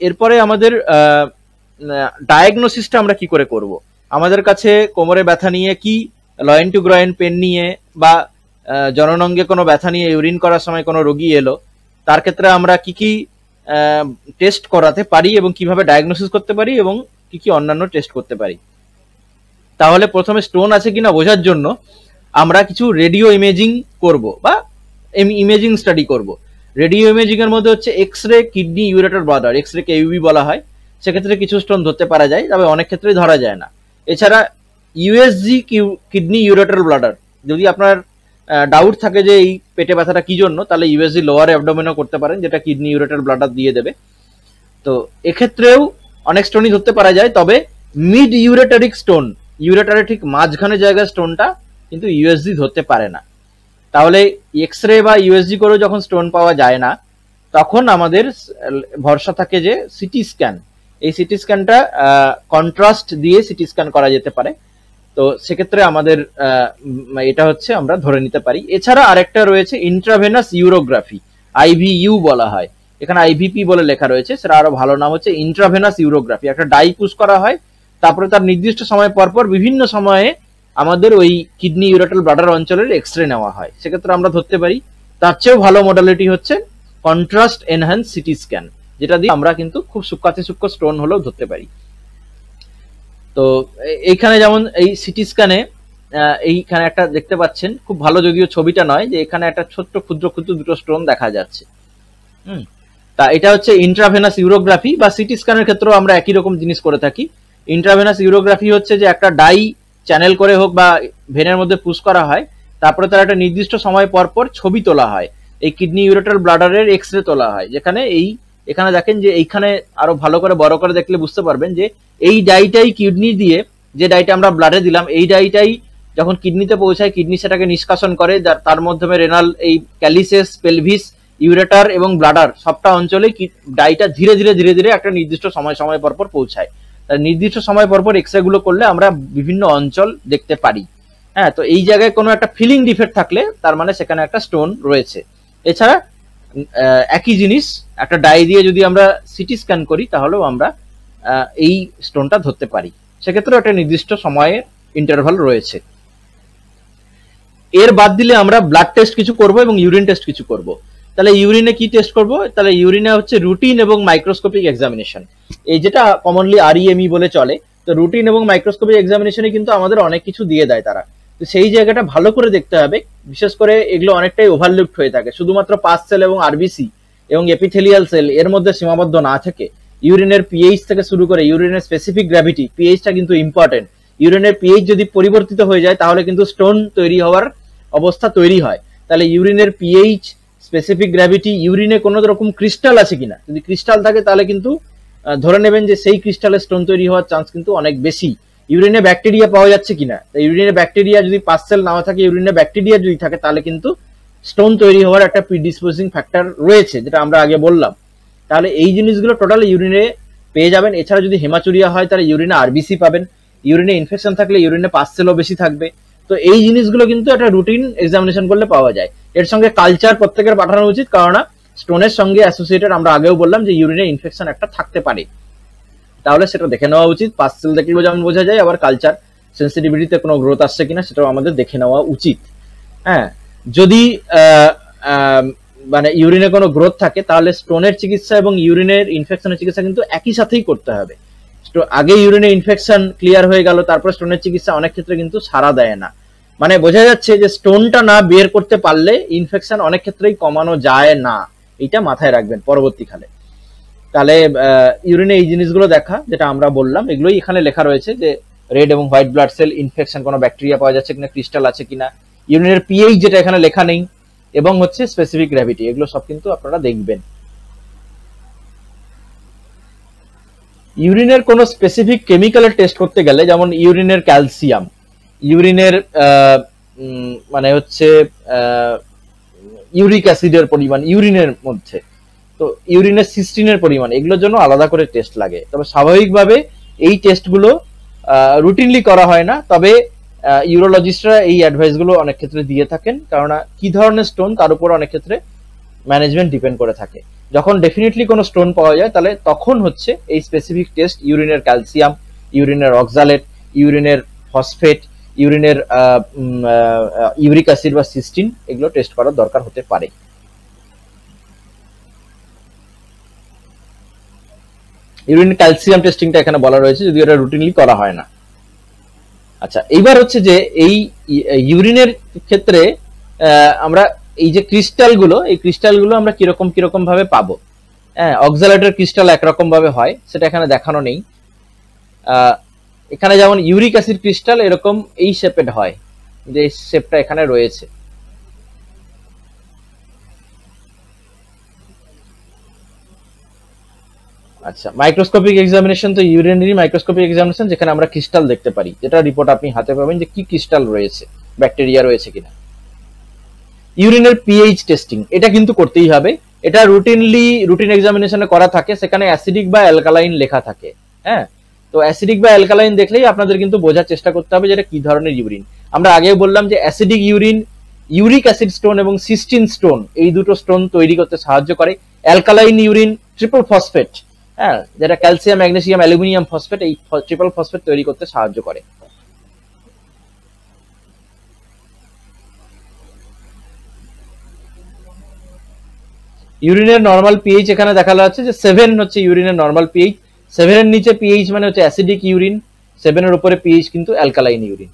এরপরে আমাদের ডায়াগনোসিসটা আমরা কি করে করব আমাদের কাছে কোমরে ব্যথা নিয়ে কি লয়েন টু গ্রয়েন পেন নিয়ে বা জননঙ্গে কোনো ব্যথা নিয়ে ইউরিন করার সময় কোনো রোগী এলো তার ক্ষেত্রে আমরা কি কি টেস্ট করাতে পারি এবং কিভাবে ডায়াগনোসিস করতে পারি এবং কি কি অন্যান্য টেস্ট করতে পারি তাহলে প্রথমে স্টোন আছে কিনা বোঝার জন্য আমরা কিছু রেডিও ইমেজিং করব বা ইমেজিং স্টাডি করব রেডিও ইমেজিং এর মধ্যে হচ্ছে X ray kidney ureter brother X ray কে ইউবি বলা হয় সেক্ষেত্রে কিছু স্টোন ধরতে পারা যায় তবে অনেক ক্ষেত্রে ধরা যায় না এছাড়া ইউএসজি কিডনি ইউরেটার ব্লাডার যদি আপনার ডাউট থাকে যে এই পেটে ব্যথাটা কি জন্য তাহলে ইউএসজি লোয়ার অ্যাবডোমেনও করতে পারেন যেটা কিডনি ইউরেটার ব্লাডার দিয়ে দেবে তো এক্ষেত্রেও অনেক স্টোনই ধরতে পারা যায় তবে মিড ইউরেটারিক স্টোন ইউরেটারের ঠিক মাঝখানে জায়গায় স্টোনটা কিন্তু ইউএসজি ধরতে পারে না তাহলে এক্স রে বা ইউএসজি করেও যখন স্টোন পাওয়া যায় না তখন আমাদের ভরসা থাকে যে সিটি স্ক্যান এই সিটি স্ক্যানটা কন্ট্রাস্ট দিয়ে সিটি স্ক্যান করা যেতে পারে তো সেক্ষেত্রে আমাদের এটা হচ্ছে আমরা ধরে নিতে পারি এছাড়া আরেকটা রয়েছে ইন্ট্রাভেনাস ইউরোগ্রাফি আইভিইউ বলা হয় এখানে আইভিপি বলে লেখা রয়েছে সেটা আরো ভালো নাম হচ্ছে ইন্ট্রাভেনাস ইউরোগ্রাফি একটা ডাই পুশ করা হয় তারপরে তার নির্দিষ্ট সময় পরপর বিভিন্ন সময়ে আমাদের ওই কিডনি ইউরেটাল ব্লাডার অঞ্চলের এক্স রে নেওয়া হয় সেক্ষেত্রে আমরা ধরতে পারি তার চেয়েও ভালো মডালিটি হচ্ছে কন্ট্রাস্ট এনহ্যান্স সিটি স্ক্যান যেটা দিয়ে আমরা কিন্তু খুব সূক্ষাতি সূক্ষ্ম স্টোন হলেও ধরতে পারি তো এইখানে যেমন এই সিটি স্ক্যানে এইখানে একটা দেখতে পাচ্ছেন খুব ভালো যদিও ছবিটা নয় যে এখানে একটা ছোট্ট ক্ষুদ্র ক্ষুদ্র দুটো স্টোন দেখা যাচ্ছে হুম তা এটা হচ্ছে ইন্ট্রাভেনাস ইউরোগ্রাফি বা সিটি স্ক্যানের ক্ষেত্রেও আমরা একই রকম জিনিস করে থাকি ইন্ট্রাভেনাস ইউরোগ্রাফি হচ্ছে যে একটা ডাই চ্যানেল করে হোক বা ভেনের মধ্যে পুশ করা হয় তারপরে তার একটা নির্দিষ্ট সময় পর পর ছবি তোলা হয় এই কিডনি ইউরেটাল ব্লাডারের এক্স রে তোলা হয় যেখানে এই এখানে দেখেন যে এইখানে আরো ভালো করে বড় করে দেখলে বুঝতে পারবেন যে এই ডাইটাই কিডনি দিয়ে যে ডাইটা আমরা ব্লাডে দিলাম এই ডাইটাই যখন কিডনিতে পৌঁছায় কিডনি সেটাকে নিষ্কাশন করে তার মাধ্যমে রেনাল এই ক্যালিসেস পেলভিস ইউরেটার এবং ব্লাডার সবটা অঞ্চলে ডাইটা ধীরে ধীরে ধীরে ধীরে একটা নির্দিষ্ট সময় সময় পরপর পৌঁছায় নির্দিষ্ট সময় পরপর এক্সরে গুলো করলে আমরা বিভিন্ন অঞ্চল দেখতে পারি হ্যাঁ তো এই জায়গায় কোনো একটা ফিলিং ডিফেক্ট থাকলে তার মানে সেখানে একটা স্টোন রয়েছে এছাড়া একই জিনিস একটা ডাই দিয়ে যদি আমরা সিটি স্ক্যান করি তাহলেও আমরা এই স্টোনটা ধরতে পারি সেক্ষেত্রেও একটা নির্দিষ্ট সময়ের ইন্টারভাল রয়েছে এর বাদ দিলে আমরা ব্লাড টেস্ট কিছু করব এবং ইউরিন টেস্ট কিছু করব তাহলে ইউরিনে কি টেস্ট করব তাহলে ইউরিনে হচ্ছে রুটিন এবং মাইক্রোস্কোপিক এক্সামিনেশন এই যেটা কমনলি আরইএমই e e বলে চলে তো রুটিন এবং মাইক্রোস্কোপিক এক্সামিনেশনে কিন্তু আমাদের অনেক কিছু দিয়ে দেয় তারা তো সেই জায়গাটা ভালো করে দেখতে হবে বিশেষ করে এগুলো অনেকটাই ওভারলুকড হয়ে থাকে শুধুমাত্র পাস সেল এবং আরবিসি এবং এপিথেলিয়াল সেল এর মধ্যে সীমাবদ্ধ না থাকে ইউরিনের পিএইচ থেকে শুরু করে ইউরিনের স্পেসিফিক গ্র্যাভিটি পিএইচটা কিন্তু ইম্পর্টেন্ট ইউরিনের পিএইচ যদি পরিবর্তিত হয়ে যায় তাহলে কিন্তু স্টোন তৈরি হওয়ার অবস্থা তৈরি হয় তাহলে ইউরিনের পিএইচ স্পেসিফিক গ্র্যাভিটি ইউরিনে কোনো রকম ক্রিস্টাল আছে কিনা যদি ক্রিস্টাল থাকে তাহলে কিন্তু ধরে নেবেন যে সেই ক্রিস্টালের স্টোন তৈরি হওয়ার চান্স কিন্তু অনেক বেশি ইউরিনে ব্যাকটেরিয়া পাওয়া যাচ্ছে কিনা ইউরিনে ব্যাকটেরিয়া যদি পার্সেল না থাকে ইউরিনে ব্যাকটেরিয়া যদি থাকে তাহলে কিন্তু স্টোন তৈরি হওয়ার একটা প্রিডিসপোজিং ফ্যাক্টর রয়েছে যেটা আমরা আগে বললাম তাহলে এই জিনিসগুলো টোটাল ইউরিনে পেয়ে যাবেন এছাড়া যদি হেমাচুরিয়া হয় তাহলে ইউরিনে আরবিসি পাবেন ইউরিনে ইনফেকশন থাকলে ইউরিনে পার্সেলও বেশি থাকবে তো এই জিনিসগুলো কিন্তু একটা রুটিন এক্সামিনেশন করলে পাওয়া যায় এর সঙ্গে কালচার প্রত্যেকের পাঠানো উচিত কারণ স্টোনের সঙ্গে অ্যাসোসিয়েটেড আমরা আগেও বললাম যে ইউরিনের ইনফেকশন একটা থাকতে পারে তাহলে সেটা দেখে নেওয়া উচিত পার্সেল দেখলেও যেমন বোঝা যায় আবার কালচার সেন্সিটিভিটিতে কোনো গ্রোথ আসছে কিনা সেটাও আমাদের দেখে নেওয়া উচিত হ্যাঁ যদি মানে ইউরিনে কোনো গ্রোথ থাকে তাহলে স্টোনের চিকিৎসা এবং ইউরিনের ইনফেকশনের চিকিৎসা কিন্তু একই সাথেই করতে হবে আগে ইউরিনে ইনফেকশন ক্লিয়ার হয়ে গেল তারপর স্টোনের চিকিৎসা অনেক ক্ষেত্রে কিন্তু সারা দেয় না মানে বোঝা যাচ্ছে যে স্টোনটা না বের করতে পারলে ইনফেকশন অনেক ক্ষেত্রেই কমানো যায় না এটা মাথায় রাখবেন পরবর্তীকালে তাহলে ইউরিনে এই জিনিসগুলো দেখা যেটা আমরা বললাম এগুলোই এখানে লেখা রয়েছে যে রেড এবং হোয়াইট ব্লাড সেল ইনফেকশন কোনো ব্যাকটেরিয়া পাওয়া যাচ্ছে কিনা ক্রিস্টাল আছে কিনা ইউরিনের পিএইচ যেটা এখানে লেখা নেই এবং হচ্ছে স্পেসিফিক গ্র্যাভিটি এগুলো সব কিন্তু আপনারা দেখবেন ইউরিনের কোনো স্পেসিফিক কেমিক্যালের টেস্ট করতে গেলে যেমন ইউরিনের ক্যালসিয়াম ইউরিনের মানে হচ্ছে ইউরিক অ্যাসিডের পরিমাণ ইউরিনের মধ্যে তো ইউরিনের সিস্টিনের পরিমাণ এগুলোর জন্য আলাদা করে টেস্ট লাগে তবে স্বাভাবিকভাবে এই টেস্টগুলো রুটিনলি করা হয় না তবে ইউরোলজিস্টরা এই অ্যাডভাইসগুলো অনেক ক্ষেত্রে দিয়ে থাকেন কারণ কি ধরনের স্টোন তার উপর অনেক ক্ষেত্রে ম্যানেজমেন্ট ডিপেন্ড করে থাকে যখন ডেফিনেটলি কোনো স্টোন পাওয়া যায় তাহলে তখন হচ্ছে এই স্পেসিফিক টেস্ট ইউরিনের ক্যালসিয়াম ইউরিনের অক্সালেট ইউরিনের ফসফেট ইউরিনের ইউরিক অ্যাসিড বা সিস্টিন এগুলো টেস্ট করার দরকার হতে পারে ইউরিন ক্যালসিয়াম টেস্টিংটা এখানে বলা রয়েছে যদি এটা রুটিনলি করা হয় না আচ্ছা এইবার হচ্ছে যে এই ইউরিনের ক্ষেত্রে আমরা এই যে ক্রিস্টালগুলো এই ক্রিস্টালগুলো আমরা কিরকম কিরকম ভাবে পাবো হ্যাঁ অক্সালাইটের ক্রিস্টাল একরকম ভাবে হয় সেটা এখানে দেখানো নেই এখানে যেমন ইউরিক অ্যাসিড ক্রিস্টাল এরকম এই শেপেড হয় যে শেপটা এখানে রয়েছে আচ্ছা মাইক্রোস্কোপিক এক্সামিনেশন তো ইউরিনারি মাইক্রোস্কোপিক এক্সামিনেশন যেখানে আমরা ক্রিস্টাল দেখতে পারি যেটা রিপোর্ট আপনি হাতে পাবেন যে কি ক্রিস্টাল রয়েছে ব্যাকটেরিয়া রয়েছে কিনা ইউরিনের পিএইচ টেস্টিং এটা কিন্তু করতেই হবে এটা রুটিনলি রুটিন এক্সামিনেশনে করা থাকে সেখানে অ্যাসিডিক বা অ্যালকালাইন লেখা থাকে হ্যাঁ তো অ্যাসিডিক বা অ্যালকালাইন দেখলেই আপনাদের কিন্তু বোঝার চেষ্টা করতে হবে এটা কি ধরনের ইউরিন আমরা আগে বললাম যে acidic urine uric acid stone এবং সিস্টিন স্টোন এই দুটো স্টোন তৈরি করতে সাহায্য করে অ্যালকালাইন ইউরিন ট্রিপল ফসফেট হ্যাঁ যেটা ক্যালসিয়াম ম্যাগনেসিয়াম অ্যালুমিনিয়াম ফসফেট এই ট্রিপল ফসফেট তৈরি করতে সাহায্য করে ইউরিনের নর্মাল পিএইচ এখানে দেখা যাচ্ছে যে সেভেন হচ্ছে ইউরিনের নর্মাল পিএইচ সেভেনের নিচে পিএইচ মানে হচ্ছে অ্যাসিডিক ইউরিন সেভেনের উপরে পিএইচ কিন্তু অ্যালকালাইন ইউরিন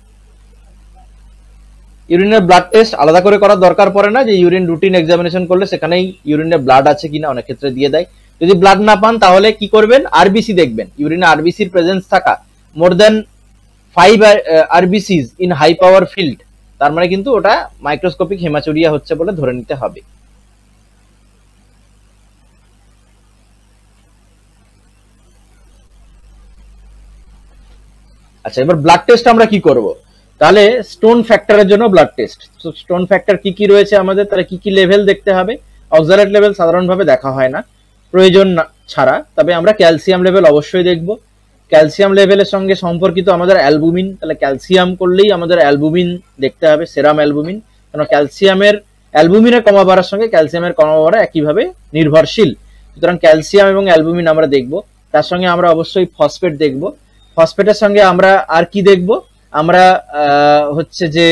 ইউরিনের ব্লাড টেস্ট আলাদা করে করার দরকার পড়ে না যে ইউরিন রুটিন এক্সামিনেশন করলে সেখানেই ইউরিনে ব্লাড আছে কিনা অনেক ক্ষেত্রে দিয়ে দেয় যদি ব্লাড না পান তাহলে কি করবেন আরবিসি দেখবেন ইউরিনে আরবিসির প্রেজেন্স থাকা more than five RBCs in high power field তার মানে কিন্তু ওটা মাইক্রোস্কোপিক হেমাচুরিয়া হচ্ছে বলে ধরে নিতে হবে আচ্ছা এবার ব্লাড টেস্ট আমরা কি করব তাহলে স্টোন ফ্যাক্টরের জন্য ব্লাড টেস্ট স্টোন ফ্যাক্টর কি কি রয়েছে আমাদের তারা কি কি লেভেল দেখতে হবে অক্সালেট লেভেল সাধারণভাবে দেখা হয় না প্রয়োজন ছাড়া তবে আমরা ক্যালসিয়াম লেভেল অবশ্যই দেখব ক্যালসিয়াম লেভেলের সঙ্গে সম্পর্কিত আমাদের অ্যালবুমিন তাহলে ক্যালসিয়াম করলেই আমাদের অ্যালবুমিন দেখতে হবে সেরাম অ্যালবুমিন কারণ ক্যালসিয়ামের অ্যালবুমিনের কমা বাড়ার সঙ্গে ক্যালসিয়ামের কমা বাড়া একইভাবে নির্ভরশীল সুতরাং ক্যালসিয়াম এবং অ্যালবুমিন আমরা দেখব তার সঙ্গে আমরা অবশ্যই ফসফেট দেখব ফসফেটের সঙ্গে আমরা আর কি দেখব আমরা হচ্ছে যে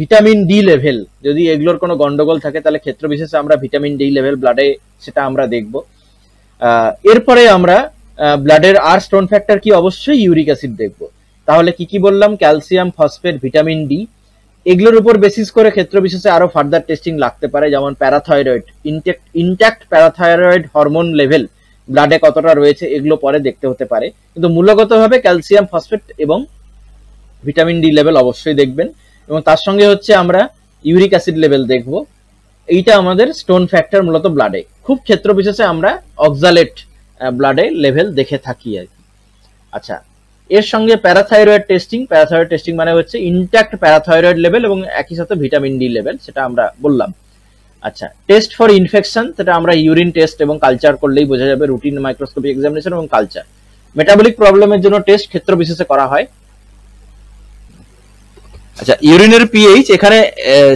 ভিটামিন ডি লেভেল যদি এগুলোর কোনো গন্ডগোল থাকে তাহলে ক্ষেত্র বিশেষে আমরা ভিটামিন ডি লেভেল ব্লাডে সেটা আমরা দেখব এরপরে আমরা ব্লাডের আর স্টোন ফ্যাক্টর কি অবশ্যই ইউরিক অ্যাসিড দেখব তাহলে কি কি বললাম ক্যালসিয়াম ফসফেট ভিটামিন ডি এগুলোর উপর বেসিস করে ক্ষেত্র বিশেষে আরো ফার্দার টেস্টিং লাগতে পারে যেমন parathyroid intact intact parathyroid hormone level ব্লাডে কতটা রয়েছে এগুলো পরে দেখতে হতে পারে কিন্তু মূলগতভাবে ক্যালসিয়াম ফসফেট এবং ভিটামিন ডি লেভেল অবশ্যই দেখবেন এবং তার সঙ্গে হচ্ছে আমরা ইউরিক অ্যাসিড লেভেল দেখব এইটা আমাদের স্টোন ফ্যাক্টর মূলত ব্লাডে খুব ক্ষেত্র বিশেষে আমরা অক্সালেট ব্লাডে লেভেল দেখে থাকি আর কি আচ্ছা এর সঙ্গে প্যারাথাইরয়েড টেস্টিং প্যারাথাইরয়েড টেস্টিং মানে হচ্ছে ইনট্যাক্ট প্যারাথাইরয়েড লেভেল এবং একই সাথে ভিটামিন ডি লেভেল সেটা আমরা বললাম আচ্ছা টেস্ট ফর ইনফেকশন সেটা আমরা ইউরিন টেস্ট এবং কালচার করলেই বোঝা যাবে রুটিন মাইক্রোস্কোপিক এক্সামিনেশন এবং কালচার মেটাবলিক প্রবলেমের জন্য টেস্ট ক্ষেত্র বিশেষে করা হয় আচ্ছা ইউরিনের পিএইচ এখানে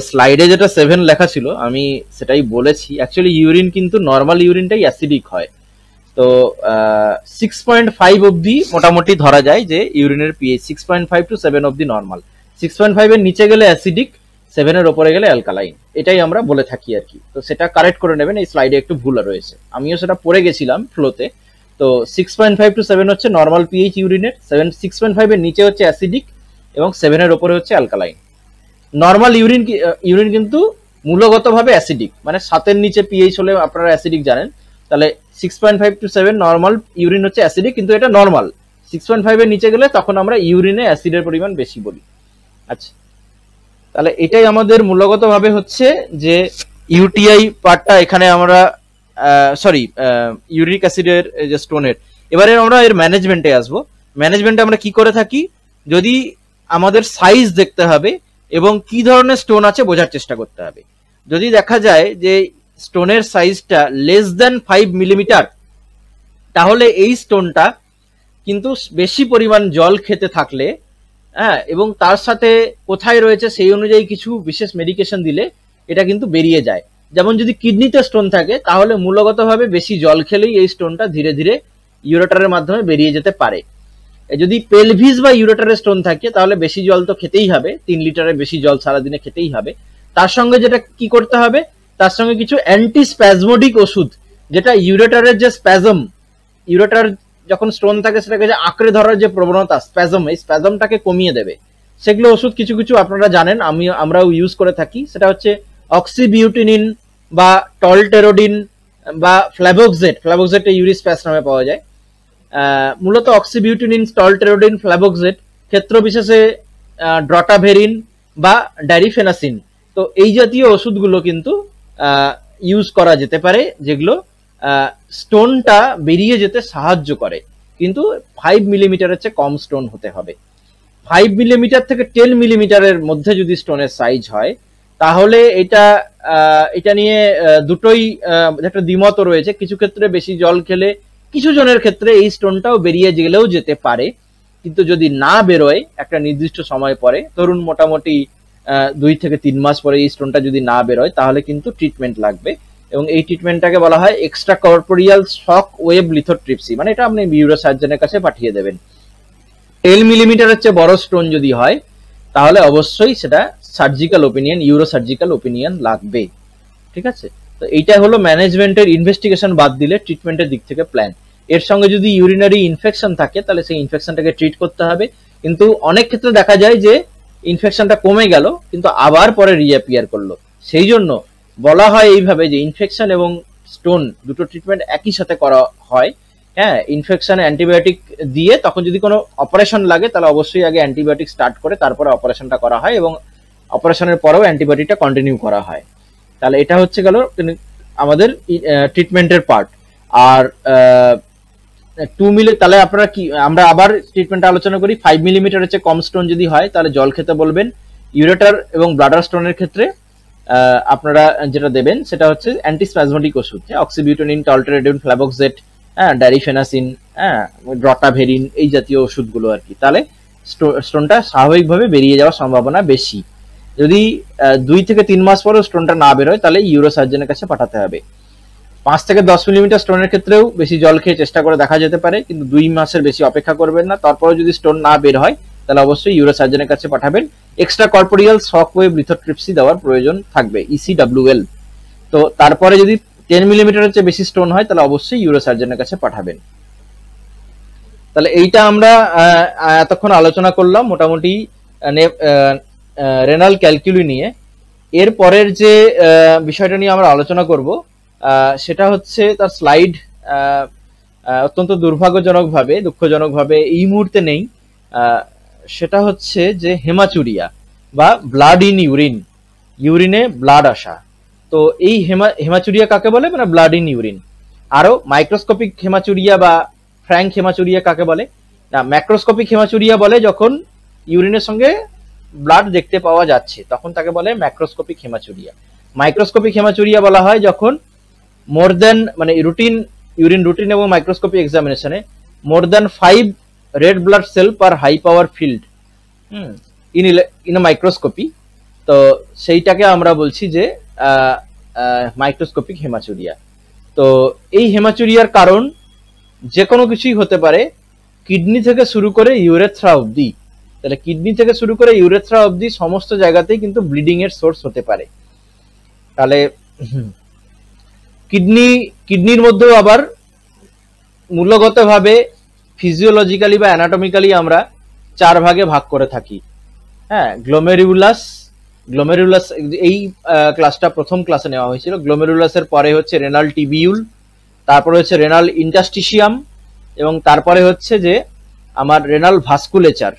স্লাইডে যেটা সেভেন লেখা ছিল আমি সেটাই বলেছি অ্যাকচুয়ালি ইউরিন কিন্তু নর্মাল ইউরিনটাই অ্যাসিডিক হয় তো সিক্স পয়েন্ট ফাইভ অবধি মোটামুটি ধরা যায় যে ইউরিনের pH six point five to seven অবধি নর্মাল সিক্স পয়েন্ট ফাইভের নিচে গেলে অ্যাসিডিক সেভেনের ওপরে গেলে অ্যালকালাইন এটাই আমরা বলে থাকি আর কি তো সেটা কারেক্ট করে নেবেন এই স্লাইডে একটু ভুল রয়েছে আমিও সেটা পড়ে গেছিলাম ফ্লোতে তো six point five to seven হচ্ছে নর্মাল পিএইচ ইউরিনের সেভেন সিক্স পয়েন্ট ফাইভের নিচে হচ্ছে অ্যাসিডিক এবং সেভেনের ওপরে হচ্ছে অ্যালকালাইন নর্মাল ইউরিন ইউরিন কিন্তু মূলগতভাবে অ্যাসিডিক মানে সাতের নিচে পিএইচ হলে আপনারা অ্যাসিডিক জানেন তাহলে six point five to seven normal urine হচ্ছে অ্যাসিডিক কিন্তু এটা নর্মাল সিক্স পয়েন্ট ফাইভের নিচে গেলে তখন আমরা ইউরিনে অ্যাসিডের পরিমাণ বেশি বলি আচ্ছা তাহলে এটাই আমাদের মূল্যগতভাবে হচ্ছে যে ইউটিআই পার্টটা এখানে আমরা সরি ইউরিক অ্যাসিডের যে স্টোনের এবারে আমরা এর ম্যানেজমেন্টে আসব ম্যানেজমেন্টে আমরা কি করে থাকি যদি আমাদের সাইজ দেখতে হবে এবং কি ধরনের স্টোন আছে বোঝার চেষ্টা করতে হবে যদি দেখা যায় যে স্টোনের সাইজটা লেস দ্যান ফাইভ মিলিমিটার তাহলে এই স্টোনটা কিন্তু বেশি পরিমাণ জল খেতে থাকলে হ্যাঁ এবং তার সাথে কোথায় রয়েছে সেই অনুযায়ী কিছু বিশেষ মেডিকেশন দিলে এটা কিন্তু বেরিয়ে যায় যেমন যদি কিডনিতে স্টোন থাকে তাহলে মূলগতভাবে বেশি জল খেলেই এই স্টোনটা ধীরে ধীরে ইউরেটারের মাধ্যমে বেরিয়ে যেতে পারে যদি পেলভিস বা ইউরেটারের স্টোন থাকে তাহলে বেশি জল তো খেতেই হবে তিন লিটারের বেশি জল সারাদিনে খেতেই হবে তার সঙ্গে যেটা কি করতে হবে তার সঙ্গে কিছু অ্যান্টি স্প্যাজমোডিক ওষুধ যেটা ইউরেটারের যে স্প্যাজম ইউরেটার যখন স্টোন থাকে সেটাকে যে আঁকড়ে ধরার যে প্রবণতা স্প্যাজম এই স্প্যাজমটাকে কমিয়ে দেবে সেগুলো ওষুধ কিছু কিছু আপনারা জানেন আমি আমরাও ইউজ করে থাকি সেটা হচ্ছে অক্সিবিউটিনিন বা টলটেরোডিন বা ফ্ল্যাবোক্সেট ফ্ল্যাবোক্সেটটা ইউরিস্প্যাস নামে পাওয়া যায় মূলত অক্সিবিউটিনিন টলটেরোডিন ফ্ল্যাবোক্সেট ক্ষেত্র বিশেষে ড্রটাভেরিন বা ড্যারিফেনাসিন তো এই জাতীয় ওষুধগুলো কিন্তু ইউজ করা যেতে পারে যেগুলো স্টোনটা বেরিয়ে যেতে সাহায্য করে কিন্তু ফাইভ মিলিমিটারের চেয়ে কম স্টোন হতে হবে ফাইভ মিলিমিটার থেকে টেন মিলিমিটারের মধ্যে যদি স্টোনের সাইজ হয় তাহলে এটা এটা নিয়ে দুটোই একটা দ্বিমত রয়েছে কিছু ক্ষেত্রে বেশি জল খেলে কিছু জনের ক্ষেত্রে এই স্টোনটাও বেরিয়ে গেলেও যেতে পারে কিন্তু যদি না বেরোয় একটা নির্দিষ্ট সময় পরে ধরুন মোটামুটি দুই থেকে তিন মাস পরে এই স্টোনটা যদি না বেরোয় তাহলে কিন্তু ট্রিটমেন্ট লাগবে এবং এই ট্রিটমেন্টটাকে বলা হয় extracorporeal shock wave lithotripsy মানে এটা আপনি বিউরো সার্জনের কাছে পাঠিয়ে দেবেন টেন মিলিমিটার হচ্ছে বড় স্টোন যদি হয় তাহলে অবশ্যই সেটা surgical opinion urosurgical opinion লাগবে ঠিক আছে তো এইটা হলো ম্যানেজমেন্টের ইনভেস্টিগেশন বাদ দিলে ট্রিটমেন্টের দিক থেকে প্ল্যান এর সঙ্গে যদি ইউরিনারি ইনফেকশন থাকে তাহলে সেই ইনফেকশনটাকে ট্রিট করতে হবে কিন্তু অনেক ক্ষেত্রে দেখা যায় যে ইনফেকশনটা কমে গেল কিন্তু আবার পরে রিঅ্যাপিয়ার করলো সেই জন্য বলা হয় এইভাবে যে ইনফেকশন এবং স্টোন দুটো ট্রিটমেন্ট একই সাথে করা হয় হ্যাঁ ইনফেকশন অ্যান্টিবায়োটিক দিয়ে তখন যদি কোনো অপারেশন লাগে তাহলে অবশ্যই আগে অ্যান্টিবায়োটিক স্টার্ট করে তারপরে অপারেশনটা করা হয় এবং অপারেশনের পরেও অ্যান্টিবায়োটিকটা কন্টিনিউ করা হয় তাহলে এটা হচ্ছে গেল আমাদের ট্রিটমেন্টের পার্ট আর টু মিলি তাহলে আপনারা কি আমরা আবার ট্রিটমেন্ট আলোচনা করি ফাইভ মিলিমিটার হচ্ছে কম স্টোন যদি হয় তাহলে জল খেতে বলবেন ইউরেটার এবং ব্লাডার স্টোনের ক্ষেত্রে আপনারা যেটা দেবেন সেটা হচ্ছে অ্যান্টিস্প্যাজমেটিক ওষুধ অক্সিবিউটোনিন টলটারেডিন ফ্ল্যাবক্সেট হ্যাঁ ডাইরিফেনাসিন হ্যাঁ ড্রটাভেরিন হ্যাঁ, এই জাতীয় ওষুধগুলো আর কি তাহলে স্টোনটা স্বাভাবিকভাবে বেরিয়ে যাওয়ার সম্ভাবনা বেশি যদি দুই থেকে তিন মাস পরেও স্টোনটা না বেরোয় তাহলে ইউরো সার্জনের কাছে পাঠাতে হবে পাঁচ থেকে দশ মিলিমিটার স্টোনের ক্ষেত্রেও বেশি জল খেয়ে চেষ্টা করে দেখা যেতে পারে কিন্তু দুই মাসের বেশি অপেক্ষা করবেন না তারপরে যদি স্টোন না বের হয় তাহলে অবশ্যই ইউরো সার্জনের কাছে পাঠাবেন এক্সট্রা কর্পোরিয়াল শকওয়েভ লিথোট্রিপসি দেওয়ার প্রয়োজন থাকবে ইসিডাব্লিউএল e তো তারপরে যদি টেন মিলিমিটারের চেয়ে বেশি স্টোন হয় তাহলে অবশ্যই ইউরোসার্জনের কাছে পাঠাবেন তাহলে এইটা আমরা এতক্ষণ আলোচনা করলাম মোটামুটি রেনাল ক্যালকুলি নিয়ে এর পরের যে বিষয়টা নিয়ে আমরা আলোচনা করব সেটা হচ্ছে তার স্লাইড অত্যন্ত দুর্ভাগ্যজনকভাবে দুঃখজনকভাবে এই মুহূর্তে নেই সেটা হচ্ছে যে হেমাচুরিয়া বা ব্লাড ইন ইউরিন ইউরিনে ব্লাড আসা তো এই হেমা হেমাচুরিয়া কাকে বলে মানে ব্লাড ইন ইউরিন আরও মাইক্রোস্কোপিক হেমাচুরিয়া বা ফ্র্যাঙ্ক হেমাচুরিয়া কাকে বলে না ম্যাক্রোস্কোপিক হেমাচুরিয়া বলে যখন ইউরিনের সঙ্গে ব্লাড দেখতে পাওয়া যাচ্ছে তখন তাকে বলে ম্যাক্রোস্কোপিক হেমাচুরিয়া মাইক্রোস্কোপিক হেমাচুরিয়া বলা হয় যখন মোর দেন মানে রুটিন ইউরিন রুটিন এবং মাইক্রোস্কোপিক এক্সামিনেশনে more than five red blood cell per high power field hmm. in in a microscopy তো সেইটাকে আমরা বলছি যে মাইক্রোস্কোপিক হেমাচুরিয়া তো এই হেমাচুরিয়ার কারণ যে কোনো কিছুই হতে পারে কিডনি থেকে শুরু করে ইউরেথ্রা অবধি তাহলে কিডনি থেকে শুরু করে ইউরেথ্রা অবধি সমস্ত জায়গাতেই কিন্তু ব্লিডিং এর সোর্স হতে পারে তাহলে কিডনি কিডনির মধ্যেও আবার মূলগতভাবে ফিজিওলজিক্যালি বা অ্যানাটমিক্যালি আমরা চার ভাগে ভাগ করে থাকি হ্যাঁ গ্লোমেরিউলাস গ্লোমেরুলাস এই ক্লাসটা প্রথম ক্লাসে নেওয়া হয়েছিল গ্লোমেরুলাসের পরে হচ্ছে রেনাল টিবিউল তারপরে হচ্ছে রেনাল ইন্টাস্টিশিয়াম এবং তারপরে হচ্ছে যে আমার রেনাল ভাস্কুলেচার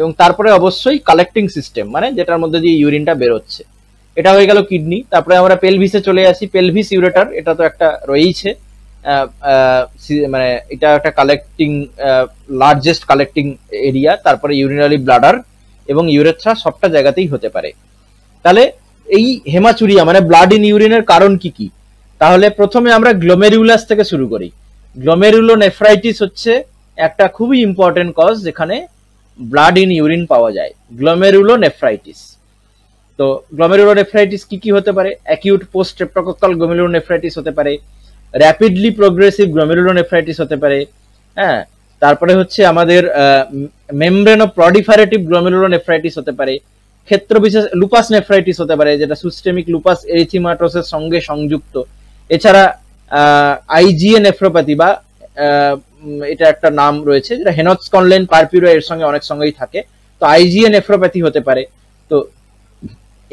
এবং তারপরে অবশ্যই কালেক্টিং সিস্টেম মানে যেটার মধ্যে দিয়ে ইউরিনটা বেরোচ্ছে এটা হয়ে গেল কিডনি তারপরে আমরা পেলভিসে চলে আসি পেলভিস ইউরেটার এটা তো একটা রয়েইছে মানে এটা একটা কালেক্টিং লার্জেস্ট কালেক্টিং এরিয়া তারপরে ইউরিনারি ব্লাডার এবং ইউরেথ্রা সবটা জায়গাতেই হতে পারে তাহলে এই হেমাচুরিয়া মানে ব্লাড ইন ইউরিনের কারণ কি কি তাহলে প্রথমে আমরা গ্লোমেরুলাস থেকে শুরু করি গ্লোমেরুলো নেফ্রাইটিস হচ্ছে একটা খুবই ইম্পর্টেন্ট কজ যেখানে ব্লাড ইন ইউরিন পাওয়া যায় গ্লোমেরুলো নেফ্রাইটিস তো গ্লোমেরুলো নেফ্রাইটিস কি কি হতে পারে acute post streptococcal glomerulonephritis হতে পারে র্যাপিডলি প্রোগ্রেসিভ গ্রোমেরুলোনেফ্রাইটিস হতে পারে হ্যাঁ তারপরে হচ্ছে আমাদের মেমব্রেন অফ প্রডিফারেটিভ গ্রোমেরুলোনেফ্রাইটিস হতে পারে ক্ষেত্র বিশেষ লুপাস নেফ্রাইটিস হতে পারে যেটা সিস্টেমিক লুপাস এরিথিমাটোসের সঙ্গে সংযুক্ত এছাড়া আইজিএ নেফ্রোপ্যাথি বা এটা একটা নাম রয়েছে যেটা হেনস কনলেন পারপিরো এর সঙ্গে অনেক সঙ্গেই থাকে তো আইজিএ নেফ্রোপ্যাথি হতে পারে তো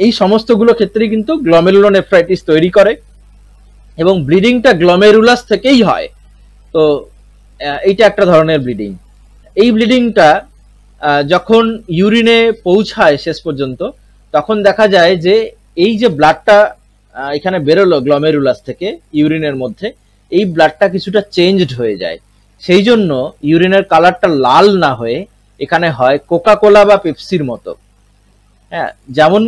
এই সমস্তগুলো ক্ষেত্রে কিন্তু গ্লোমেরুলোনেফ্রাইটিস তৈরি করে এবং ব্লিডিংটা গ্লোমেরুলাস থেকেই হয় তো এইটা একটা ধরনের ব্লিডিং এই ব্লিডিংটা যখন ইউরিনে পৌঁছায় শেষ পর্যন্ত তখন দেখা যায় যে এই যে ব্লাডটা এখানে বেরোলো গ্লোমেরুলাস থেকে ইউরিনের মধ্যে এই ব্লাডটা কিছুটা চেঞ্জড হয়ে যায় সেই জন্য ইউরিনের কালারটা লাল না হয়ে এখানে হয় কোকা কোলা বা পেপসির মতো হ্যাঁ যেমন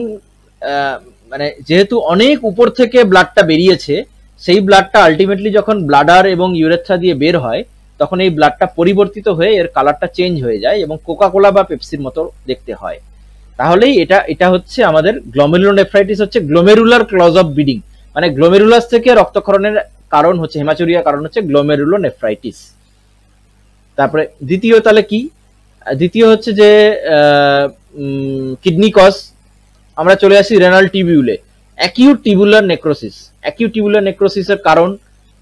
মানে যেহেতু অনেক উপর থেকে ব্লাডটা বেরিয়েছে সেই ব্লাডটা আলটিমেটলি যখন ব্লাডার এবং ইউরেথ্রা দিয়ে বের হয় তখন এই ব্লাডটা পরিবর্তিত হয়ে এর কালারটা চেঞ্জ হয়ে যায় এবং কোকাকোলা বা পেপসির মতো দেখতে হয় তাহলেই এটা এটা হচ্ছে আমাদের গ্লোমেরুলোনেফ্রাইটিস হচ্ছে গ্লোমেরুলার ক্লজ অফ ব্লিডিং মানে গ্লোমেরুলাস থেকে রক্তক্ষরণের কারণ হচ্ছে হেমাচুরিয়া কারণ হচ্ছে গ্লোমেরুলোনেফ্রাইটিস তারপরে দ্বিতীয় তাহলে কি দ্বিতীয় হচ্ছে যে কিডনি কস আমরা চলে আসি রেনাল টিবিউলে অ্যাকিউট টিবুলার নেক্রোসিস অ্যাকিউটিউলার নেক্রোসিসের কারণ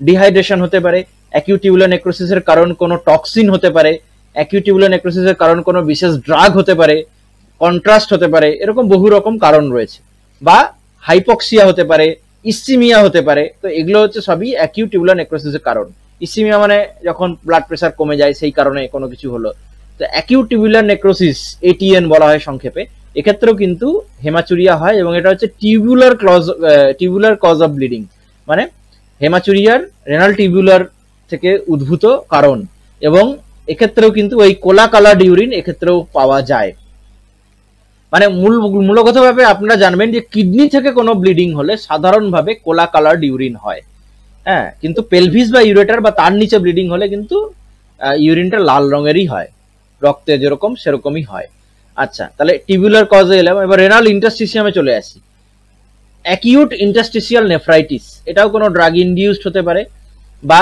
ডিহাইড্রেশন হতে পারে অ্যাকিউটিউলার নেক্রোসিসের কারণ কোনো টক্সিন হতে পারে অ্যাকিউটিউলার নেক্রোসিসের কারণ কোনো বিশেষ ড্রাগ হতে পারে কন্ট্রাস্ট হতে পারে এরকম বহু রকম কারণ রয়েছে বা হাইপক্সিয়া হতে পারে ইসিমিয়া হতে পারে তো এগুলো হচ্ছে সবই অ্যাকিউটিউলার নেক্রোসিসের কারণ ইসিমিয়া মানে যখন ব্লাড প্রেশার কমে যায় সেই কারণে কোনো কিছু হলো তো অ্যাকিউটিউলার নেক্রোসিস এটিএন বলা হয় সংক্ষেপে এক্ষেত্রেও কিন্তু হেমাচুরিয়া হয় এবং এটা হচ্ছে tubular cause tubular cause of bleeding মানে হেমাচুরিয়ার রেনাল টিউবুলার থেকে উদ্ভূত কারণ এবং এক্ষেত্রেও কিন্তু ওই কোলা কালার ডিউরিন এক্ষেত্রেও পাওয়া যায় মানে মূল মূলগতভাবে আপনারা জানবেন যে কিডনি থেকে কোনো ব্লিডিং হলে সাধারণভাবে কোলা কালার ইউরিন হয় হ্যাঁ কিন্তু পেলভিস বা ইউরেটার বা তার নিচে ব্লিডিং হলে কিন্তু ইউরিনটা লাল রঙেরই হয় রক্তে যেরকম সেরকমই হয় আচ্ছা তাহলে টিবিউলার কজে এলাম এবার রেনাল ইন্টাস্টিসিয়ামে চলে আসি অ্যাকিউট ইন্টাস্টিসিয়াল নেফ্রাইটিস এটাও কোনো ড্রাগ ইন্ডিউসড হতে পারে বা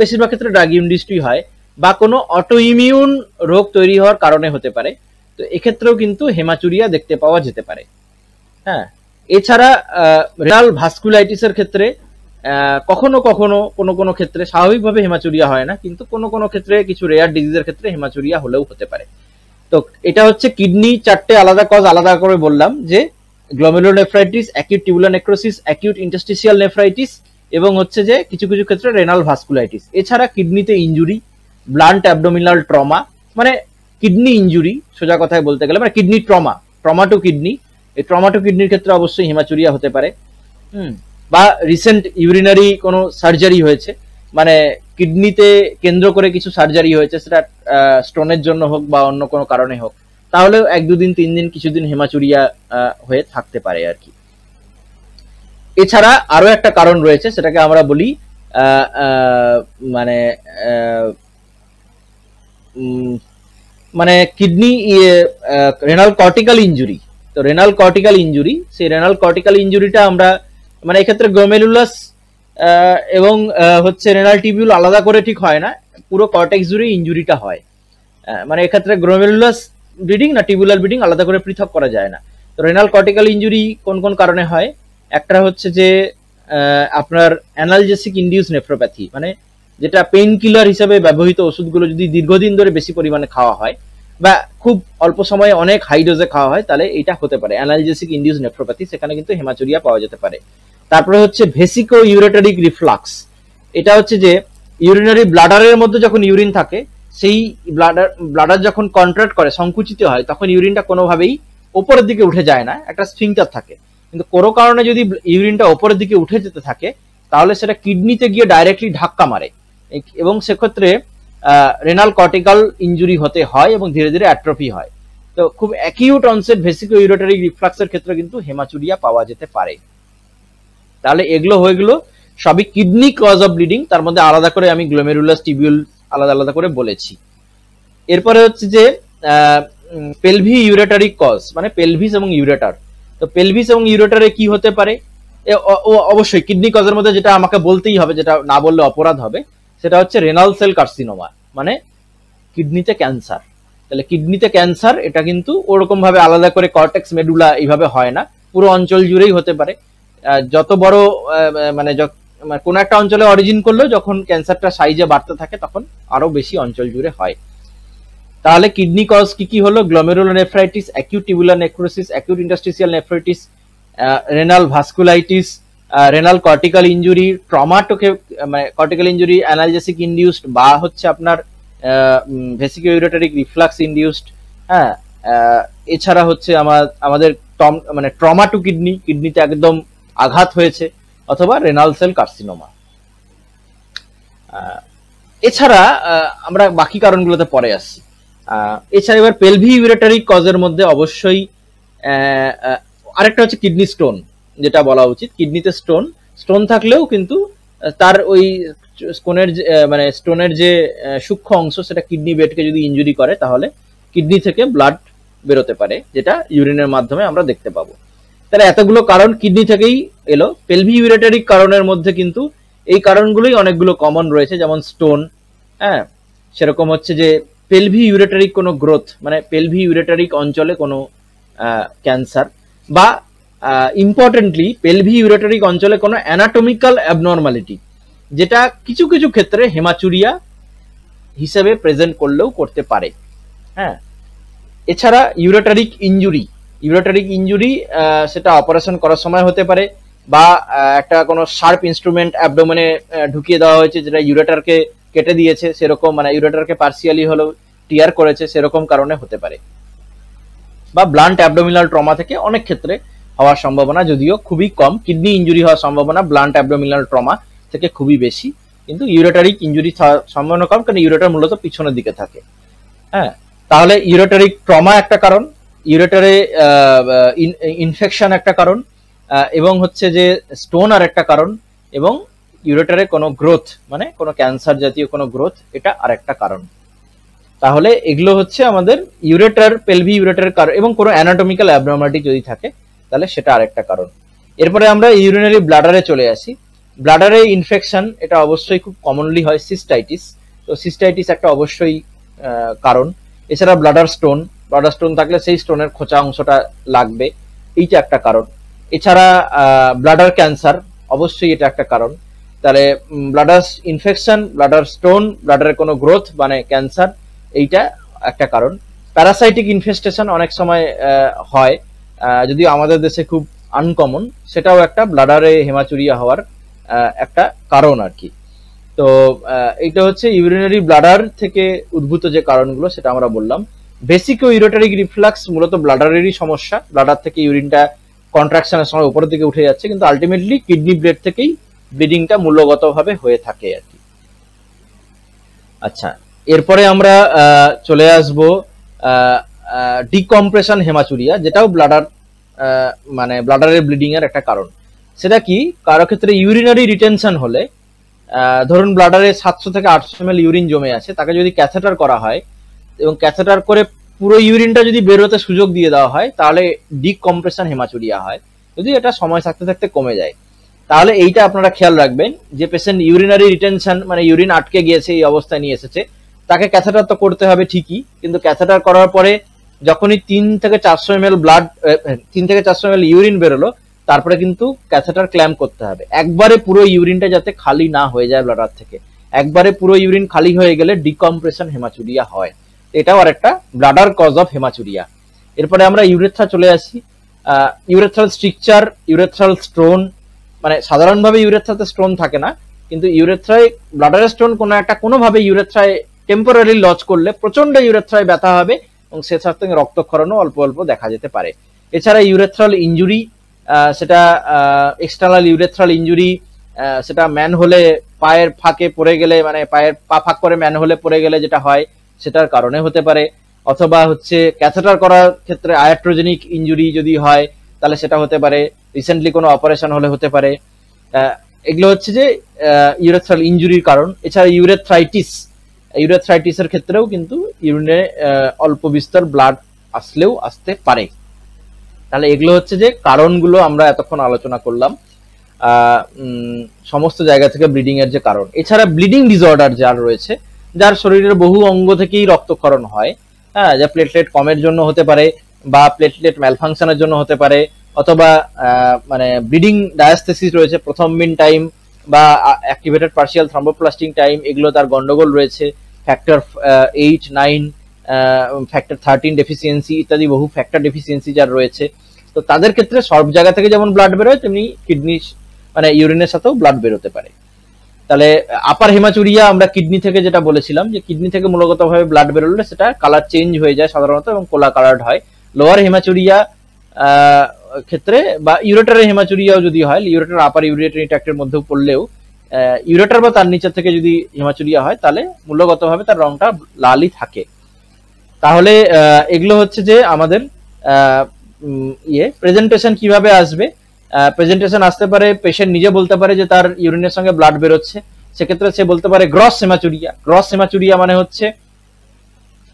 বেশিরভাগ ক্ষেত্রে ড্রাগ ইন্ডিউসডই হয় বা কোনো অটো ইমিউন রোগ তৈরি হওয়ার কারণে হতে পারে তো এক্ষেত্রেও কিন্তু হেমাচুরিয়া দেখতে পাওয়া যেতে পারে হ্যাঁ এছাড়া রেনাল ভাস্কুলাইটিসের ক্ষেত্রে কখনো কখনো কোনো কোনো ক্ষেত্রে স্বাভাবিকভাবে হেমাচুরিয়া হয় না কিন্তু কোনো কোনো ক্ষেত্রে কিছু রেয়ার ডিজিজের ক্ষেত্রে হেমাচুরিয়া হলেও হতে পারে তো এটা হচ্ছে কিডনি চারটে আলাদা কজ আলাদা করে বললাম যে nephritis acute tubular necrosis acute interstitial nephritis এবং হচ্ছে যে কিছু কিছু ক্ষেত্রে রেনাল ভাস্কুলাইটিস এছাড়া কিডনিতে ইঞ্জুরি ব্লান্ট অ্যাবডোমিনাল ট্রমা মানে কিডনি ইঞ্জুরি সোজা কথায় বলতে গেলে মানে kidney trauma trauma to kidney এই ট্রমা টু কিডনির ক্ষেত্রে অবশ্যই হিমাচুরিয়া হতে পারে হুম বা রিসেন্ট ইউরিনারি কোনো সার্জারি হয়েছে মানে কিডনিতে কেন্দ্র করে কিছু সার্জারি হয়েছে সেটা স্টোনের জন্য হোক বা অন্য কোনো কারণে হোক তাহলেও এক দুদিন তিন দিন কিছুদিন হেমাচুরিয়া হয়ে থাকতে পারে আর কি এছাড়া আরো একটা কারণ রয়েছে সেটাকে আমরা বলি মানে মানে কিডনি রেনাল কর্টিক্যাল ইঞ্জুরি তো রেনাল কর্টিক্যাল ইঞ্জুরি সেই রেনাল কর্টিক্যাল ইঞ্জুরিটা আমরা মানে এক্ষেত্রে গোমেলুলাস এবং হচ্ছে রেনাল টিবিউল আলাদা করে ঠিক হয় না পুরো কর্টেক্স জুড়ে ইঞ্জুরিটা হয় মানে এক্ষেত্রে গ্রোমেলুলাস ব্লিডিং না টিবিউলার ব্লিডিং আলাদা করে পৃথক করা যায় না তো রেনাল কর্টিক্যাল ইঞ্জুরি কোন কোন কারণে হয় একটা হচ্ছে যে আপনার অ্যানালজেসিক ইন্ডিউস নেফ্রোপ্যাথি মানে যেটা পেইন কিলার হিসেবে ব্যবহৃত ওষুধগুলো যদি দীর্ঘদিন ধরে বেশি পরিমাণে খাওয়া হয় বা খুব অল্প সময়ে অনেক হাই ডোজে খাওয়া হয় তাহলে এটা হতে পারে অ্যানালজেসিক ইন্ডিউস নেফ্রোপ্যাথি সেখানে কিন্তু হেমাচুরিয়া পাওয়া যেতে পারে তারপরে হচ্ছে ভেসিকো ইউরেটারিক রিফ্লাক্স এটা হচ্ছে যে ইউরিনারি ব্লাডারের মধ্যে যখন ইউরিন থাকে সেই ব্লাডার ব্লাডার যখন কন্ট্রাক্ট করে সংকুচিত হয় তখন ইউরিনটা কোনোভাবেই ওপরের দিকে উঠে যায় না একটা স্ফিংটার থাকে কিন্তু কোনো কারণে যদি ইউরিনটা ওপরের দিকে উঠে যেতে থাকে তাহলে সেটা কিডনিতে গিয়ে ডাইরেক্টলি ধাক্কা মারে এবং সেক্ষেত্রে রেনাল কর্টিকাল ইঞ্জুরি হতে হয় এবং ধীরে ধীরে অ্যাট্রফি হয় তো খুব অ্যাকিউট অনসেট ভেসিকো ইউরেটারি রিফ্লাক্সের ক্ষেত্রে কিন্তু হেমাচুরিয়া পাওয়া যেতে পারে তাহলে এগুলো হয়ে গেলো সবই কিডনি কজ অফ ব্লিডিং তার মধ্যে আলাদা করে আমি গ্লোমেরুলাস টিবিউল আলাদা আলাদা করে বলেছি এরপরে হচ্ছে যে পেলভি ইউরেটারি কজ মানে পেলভিস এবং ইউরেটার তো পেলভিস এবং ইউরেটারে কি হতে পারে অবশ্যই কিডনি কজের মধ্যে যেটা আমাকে বলতেই হবে যেটা না বললে অপরাধ হবে সেটা হচ্ছে রেনাল সেল কার্সিনোমা মানে কিডনিতে ক্যান্সার তাহলে কিডনিতে ক্যান্সার এটা কিন্তু ওরকম ভাবে আলাদা করে কর্টেক্স মেডুলা এইভাবে হয় না পুরো অঞ্চল জুড়েই হতে পারে যত বড় মানে, মানে কোন একটা অঞ্চলে অরিজিন করলেও যখন ক্যান্সারটা সাইজে বাড়তে থাকে তখন আরো বেশি অঞ্চল জুড়ে হয় তাহলে কিডনি কজ কি কি হলো glomerulonephritis acute tubular necrosis acute interstitial nephritis renal vasculitis renal cortical injury ট্রমাটোকে মানে কর্টিক্যাল ইঞ্জুরি অ্যানালজেসিক ইনডিউসড বা হচ্ছে আপনার ভেসিকিউরেটারিক রিফ্লাক্স ইনডিউসড হ্যাঁ এছাড়া হচ্ছে আমার আমাদের মানে ট্রমা টু কিডনি কিডনিতে একদম আঘাত হয়েছে অথবা রেনাল সেল কার্সিনোমা এছাড়া আমরা বাকি কারণগুলোতে পরে আসছি এছাড়া এবার পেলভি ইউরেটারি কজের মধ্যে অবশ্যই আরেকটা হচ্ছে কিডনি স্টোন যেটা বলা উচিত কিডনিতে স্টোন স্টোন থাকলেও কিন্তু তার ওই স্টোনের মানে স্টোনের যে সূক্ষ্ম অংশ সেটা কিডনি বেডকে যদি ইঞ্জুরি করে তাহলে কিডনি থেকে ব্লাড বেরোতে পারে যেটা ইউরিনের মাধ্যমে আমরা দেখতে পাবো তাহলে এতগুলো কারণ কিডনি থেকেই এলো পেলভি ইউরেটারিক কারণের মধ্যে কিন্তু এই কারণগুলোই অনেকগুলো কমন রয়েছে যেমন স্টোন হ্যাঁ সেরকম হচ্ছে যে পেলভি ইউরেটারিক কোনো গ্রোথ মানে পেলভি ইউরেটারিক অঞ্চলে কোনো ক্যান্সার বা ইম্পর্টেন্টলি পেলভি ইউরেটারিক অঞ্চলে কোনো অ্যানাটমিক্যাল অ্যাবনর্মালিটি যেটা কিছু কিছু ক্ষেত্রে হেমাচুরিয়া হিসেবে প্রেজেন্ট করলেও করতে পারে হ্যাঁ এছাড়া ইউরেটারিক ইঞ্জুরি ইউরোটারিক ইঞ্জুরি সেটা অপারেশন করার সময় হতে পারে বা একটা কোনো শার্প ইনস্ট্রুমেন্ট অ্যাবডোমেনে ঢুকিয়ে দেওয়া হয়েছে যেটা ইউরেটারকে কেটে দিয়েছে সেরকম মানে ইউরেটারকে পার্সিয়ালি হলেও টিয়ার করেছে সেরকম কারণে হতে পারে বা ব্লান্ট অ্যাবডোমিনাল ট্রমা থেকে অনেক ক্ষেত্রে হওয়ার সম্ভাবনা যদিও খুবই কম কিডনি ইঞ্জুরি হওয়ার সম্ভাবনা ব্লান্ট অ্যাবডোমিনাল ট্রমা থেকে খুবই বেশি কিন্তু ইউরেটারিক ইঞ্জুরি সম্ভাবনা কম কারণ ইউরেটার মূলত পিছনের দিকে থাকে হ্যাঁ তাহলে ইউরেটারিক ট্রমা একটা কারণ ইউরেটারে ইনফেকশন একটা কারণ এবং হচ্ছে যে স্টোন আর একটা কারণ এবং ইউরেটারে কোনো গ্রোথ মানে কোনো ক্যান্সার জাতীয় কোনো গ্রোথ এটা আর একটা কারণ তাহলে এগুলো হচ্ছে আমাদের ইউরেটার পেলভি ইউরেটার কারণ এবং কোনো অ্যানাটমিক্যাল অ্যাবনর্মালিটি যদি থাকে তাহলে সেটা আরেকটা কারণ এরপরে আমরা ইউরিনারি ব্লাডারে চলে আসি ব্লাডারে ইনফেকশন এটা অবশ্যই খুব কমনলি হয় সিস্টাইটিস তো সিস্টাইটিস একটা অবশ্যই কারণ এছাড়া ব্লাডার স্টোন ব্লাডার স্টোন থাকলে সেই স্টোনের খোঁচা অংশটা লাগবে এইটা একটা কারণ এছাড়া ব্লাডার ক্যান্সার অবশ্যই এটা একটা কারণ তাহলে ব্লাডার ইনফেকশন ব্লাডার স্টোন ব্লাডারের কোনো গ্রোথ মানে ক্যান্সার এইটা একটা কারণ প্যারাসাইটিক ইনফেস্টেশন অনেক সময় হয় যদিও আমাদের দেশে খুব আনকমন সেটাও একটা ব্লাডারে হেমাচুরিয়া হওয়ার একটা কারণ আর কি তো এটা হচ্ছে ইউরিনারি ব্লাডার থেকে উদ্ভূত যে কারণগুলো সেটা আমরা বললাম বেসিক ইউরোটারিক রিফ্লাক্স মূলত ব্লাডারেরই সমস্যা ব্লাডার থেকে ইউরিনটা কন্ট্রাকশনের সময় উপরের দিকে উঠে যাচ্ছে কিন্তু আলটিমেটলি কিডনি ব্লেড থেকেই ব্লিডিংটা মূল্যগতভাবে হয়ে থাকে আর কি আচ্ছা এরপরে আমরা চলে আসব ডিকম্প্রেশন হেমাচুরিয়া যেটাও ব্লাডার মানে ব্লাডারের ব্লিডিং এর একটা কারণ সেটা কি কারো ক্ষেত্রে ইউরিনারি রিটেনশন হলে ধরুন ব্লাডারে সাতশো থেকে আটশো এম ইউরিন জমে আছে তাকে যদি ক্যাথেটার করা হয় এবং ক্যাথেটার করে পুরো ইউরিনটা যদি বেরোতে সুযোগ দিয়ে দেওয়া হয় তাহলে ডিকম্প্রেশন হেমাচুরিয়া হয় যদি এটা সময় থাকতে থাকতে কমে যায় তাহলে এইটা আপনারা খেয়াল রাখবেন যে পেশেন্ট ইউরিনারি রিটেনশন মানে ইউরিন আটকে গিয়েছে এই অবস্থায় নিয়ে এসেছে তাকে ক্যাথেটার তো করতে হবে ঠিকই কিন্তু ক্যাথেটার করার পরে যখনই তিন থেকে চারশো এম ব্লাড তিন থেকে চারশো এম ইউরিন বেরোলো তারপরে কিন্তু ক্যাথেটার ক্ল্যাম্প করতে হবে একবারে পুরো ইউরিনটা যাতে খালি না হয়ে যায় ব্লাডার থেকে একবারে পুরো ইউরিন খালি হয়ে গেলে ডিকম্প্রেশন হেমাচুরিয়া হয় এটাও আর একটা ব্লাডার কজ অফ হেমাচুরিয়া এরপরে আমরা ইউরেথ্রা চলে আসি ইউরেথ্রাল স্ট্রিকচার ইউরেথ্রাল স্টোন মানে সাধারণভাবে ইউরেথ্রাতে স্টোন থাকে না কিন্তু ইউরেথ্রায় ব্লাডারের স্টোন কোনো একটা কোনোভাবে ইউরেথ্রায় টেম্পোরারি লজ করলে প্রচন্ড ইউরেথ্রায় ব্যথা হবে এবং সে সাথে রক্তক্ষরণও অল্প অল্প দেখা যেতে পারে এছাড়া ইউরেথ্রাল ইঞ্জুরি সেটা এক্সটার্নাল ইউরেথ্রাল ইঞ্জুরি সেটা ম্যান হলে পায়ের ফাঁকে পড়ে গেলে মানে পায়ের পা ফাঁক করে ম্যান হলে পড়ে গেলে যেটা হয় সেটার কারণে হতে পারে অথবা হচ্ছে ক্যাথেটার করার ক্ষেত্রে আয়াট্রোজেনিক ইঞ্জুরি যদি হয় তাহলে সেটা হতে পারে রিসেন্টলি কোনো অপারেশন হলে হতে পারে এগুলো হচ্ছে যে ইউরেথ্রাল ইঞ্জুরির কারণ এছাড়া ইউরেথ্রাইটিস ইউরেথ্রাইটিসের ক্ষেত্রেও কিন্তু ইউরিনে অল্প বিস্তর ব্লাড আসলেও আসতে পারে তাহলে এগুলো হচ্ছে যে কারণগুলো আমরা এতক্ষণ আলোচনা করলাম সমস্ত জায়গা থেকে ব্লিডিং এর যে কারণ এছাড়া ব্লিডিং ডিসঅর্ডার যার রয়েছে যার শরীরের বহু অঙ্গ থেকেই রক্তক্ষরণ হয় হ্যাঁ যা প্লেটলেট কমের জন্য হতে পারে বা প্লেটলেট ম্যালফাংশনের জন্য হতে পারে অথবা মানে ব্লিডিং ডায়াস্থেসিস রয়েছে প্রথম মিন টাইম বা অ্যাক্টিভেটেড পার্সিয়াল থ্রম্বোপ্লাস্টিং টাইম এগুলো তার গন্ডগোল রয়েছে factor eight nine factor thirteen deficiency ইত্যাদি বহু ফ্যাক্টর ডেফিসিয়েন্সি যার রয়েছে তো তাদের ক্ষেত্রে সব জায়গা থেকে যেমন ব্লাড বেরোয় তেমনি কিডনি মানে ইউরিনের সাথেও ব্লাড বেরোতে পারে তাহলে আপার হেমাচুরিয়া আমরা কিডনি থেকে যেটা বলেছিলাম যে কিডনি থেকে মূলগতভাবে ব্লাড বেরোলে সেটা কালার চেঞ্জ হয়ে যায় সাধারণত এবং কোলা কালার্ড হয় লোয়ার হিমাচুরিয়া ক্ষেত্রে বা ইউরেটারের হিমাচুরিয়াও যদি হয় ইউরেটার আপার ইউরেটারি ট্র্যাক্টের মধ্যেও পড়লেও ইউরেটার বা তার নিচে থেকে যদি হিমাচুরিয়া হয় তাহলে মূল্যগতভাবে তার রংটা লালই থাকে তাহলে এগুলো হচ্ছে যে আমাদের ইয়ে প্রেজেন্টেশন কিভাবে আসবে প্রেজেন্টেশন আসতে পারে পেশেন্ট নিজে বলতে পারে যে তার ইউরিনের সঙ্গে ব্লাড বেরোচ্ছে সেক্ষেত্রে সে বলতে পারে গ্রস সেমাচুরিয়া গ্রস সেমাচুরিয়া মানে হচ্ছে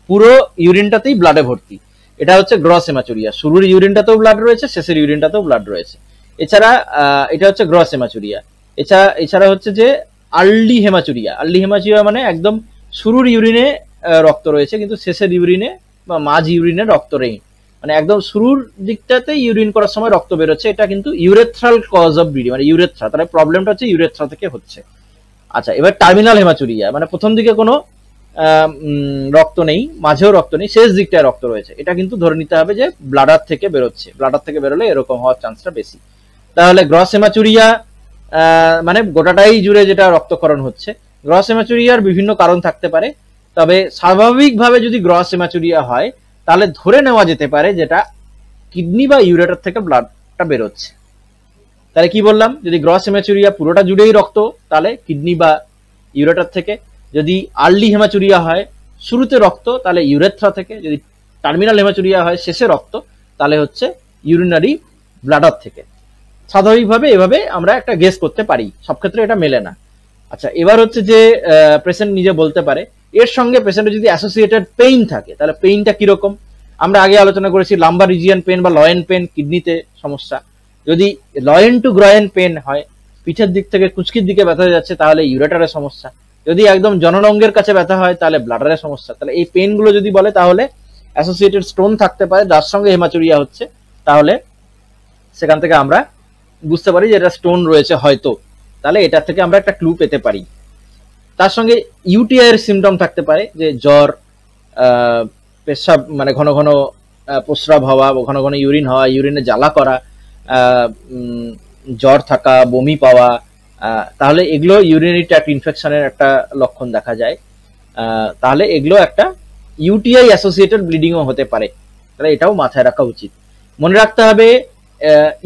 পুরো ইউরিনটাতেই ব্লাডে ভর্তি এটা হচ্ছে গ্রস সেমাচুরিয়া শুরুর ইউরিনটাতেও ব্লাড রয়েছে শেষের ইউরিনটাতেও ব্লাড রয়েছে এছাড়া এটা হচ্ছে গ্রস হেমাচুরিয়া এছাড়া এছাড়া হচ্ছে যে আর্লি হেমাচুরিয়া আর্লি হেমাচুরিয়া মানে একদম শুরুর ইউরিনে রক্ত রয়েছে কিন্তু শেষের ইউরিনে বা মাঝ ইউরিনে রক্ত নেই মানে একদম শুরুর দিকটাতে ইউরিন করার সময় রক্ত বেরোচ্ছে এটা কিন্তু ইউরেথ্রাল কজ অফ ব্লিডিং মানে ইউরেথ্রা তাহলে প্রবলেমটা হচ্ছে ইউরেথ্রা থেকে হচ্ছে আচ্ছা এবার টার্মিনাল হেমাচুরিয়া মানে প্রথম দিকে কোনো রক্ত নেই মাঝেও রক্ত নেই শেষ দিকটায় রক্ত রয়েছে এটা কিন্তু ধরে নিতে হবে যে ব্লাডার থেকে বেরোচ্ছে ব্লাডার থেকে বেরোলে এরকম হওয়ার চান্সটা বেশি তাহলে গ্রস হেমাচুরিয়া মানে গোটাটাই জুড়ে যেটা রক্তকরণ হচ্ছে গ্রস হেমাচুরিয়ার বিভিন্ন কারণ থাকতে পারে তবে স্বাভাবিকভাবে যদি গ্রস হেমাচুরিয়া হয় তাহলে ধরে নেওয়া যেতে পারে যেটা কিডনি বা ইউরেটার থেকে ব্লাডটা বেরোচ্ছে তাহলে কি বললাম যদি গ্রস হেমাচুরিয়া পুরোটা জুড়েই রক্ত তাহলে কিডনি বা ইউরেটার থেকে যদি আর্লি হেমাচুরিয়া হয় শুরুতে রক্ত তাহলে ইউরেথ্রা থেকে যদি টার্মিনাল হেমাচুরিয়া হয় শেষে রক্ত তাহলে হচ্ছে ইউরিনারি ব্লাডার থেকে স্বাভাবিকভাবে এভাবে আমরা একটা গেস করতে পারি সব ক্ষেত্রে এটা মেলে না আচ্ছা এবার হচ্ছে যে প্রেসেন্ট নিজে বলতে পারে এর সঙ্গে পেশেন্টের যদি অ্যাসোসিয়েটেড পেইন থাকে তাহলে পেইনটা কিরকম আমরা আগে আলোচনা করেছি লাম্বা রিজিয়ান পেন বা লয়েন পেন কিডনিতে সমস্যা যদি লয়েন টু গ্রয়েন পেন হয় পিঠের দিক থেকে কুচকির দিকে ব্যথা যাচ্ছে তাহলে ইউরেটারের সমস্যা যদি একদম জননঙ্গের কাছে ব্যথা হয় তাহলে ব্লাডারের সমস্যা তাহলে এই পেনগুলো যদি বলে তাহলে অ্যাসোসিয়েটেড স্টোন থাকতে পারে যার সঙ্গে হেমাচুরিয়া হচ্ছে তাহলে সেখান থেকে আমরা বুঝতে পারি যে এটা স্টোন রয়েছে হয়তো তাহলে এটা থেকে আমরা একটা ক্লু পেতে পারি তার সঙ্গে ইউটিআই এর সিমটম থাকতে পারে যে জ্বর পেশাব মানে ঘন ঘন প্রস্রাব হওয়া ঘন ঘন ইউরিন হওয়া ইউরিনে জ্বালা করা জ্বর থাকা বমি পাওয়া তাহলে এগুলো ইউরিনারি ট্র্যাক্ট ইনফেকশনের একটা লক্ষণ দেখা যায় তাহলে এগুলো একটা ইউটিআই অ্যাসোসিয়েটেড ব্লিডিংও হতে পারে তাহলে এটাও মাথায় রাখা উচিত মনে রাখতে হবে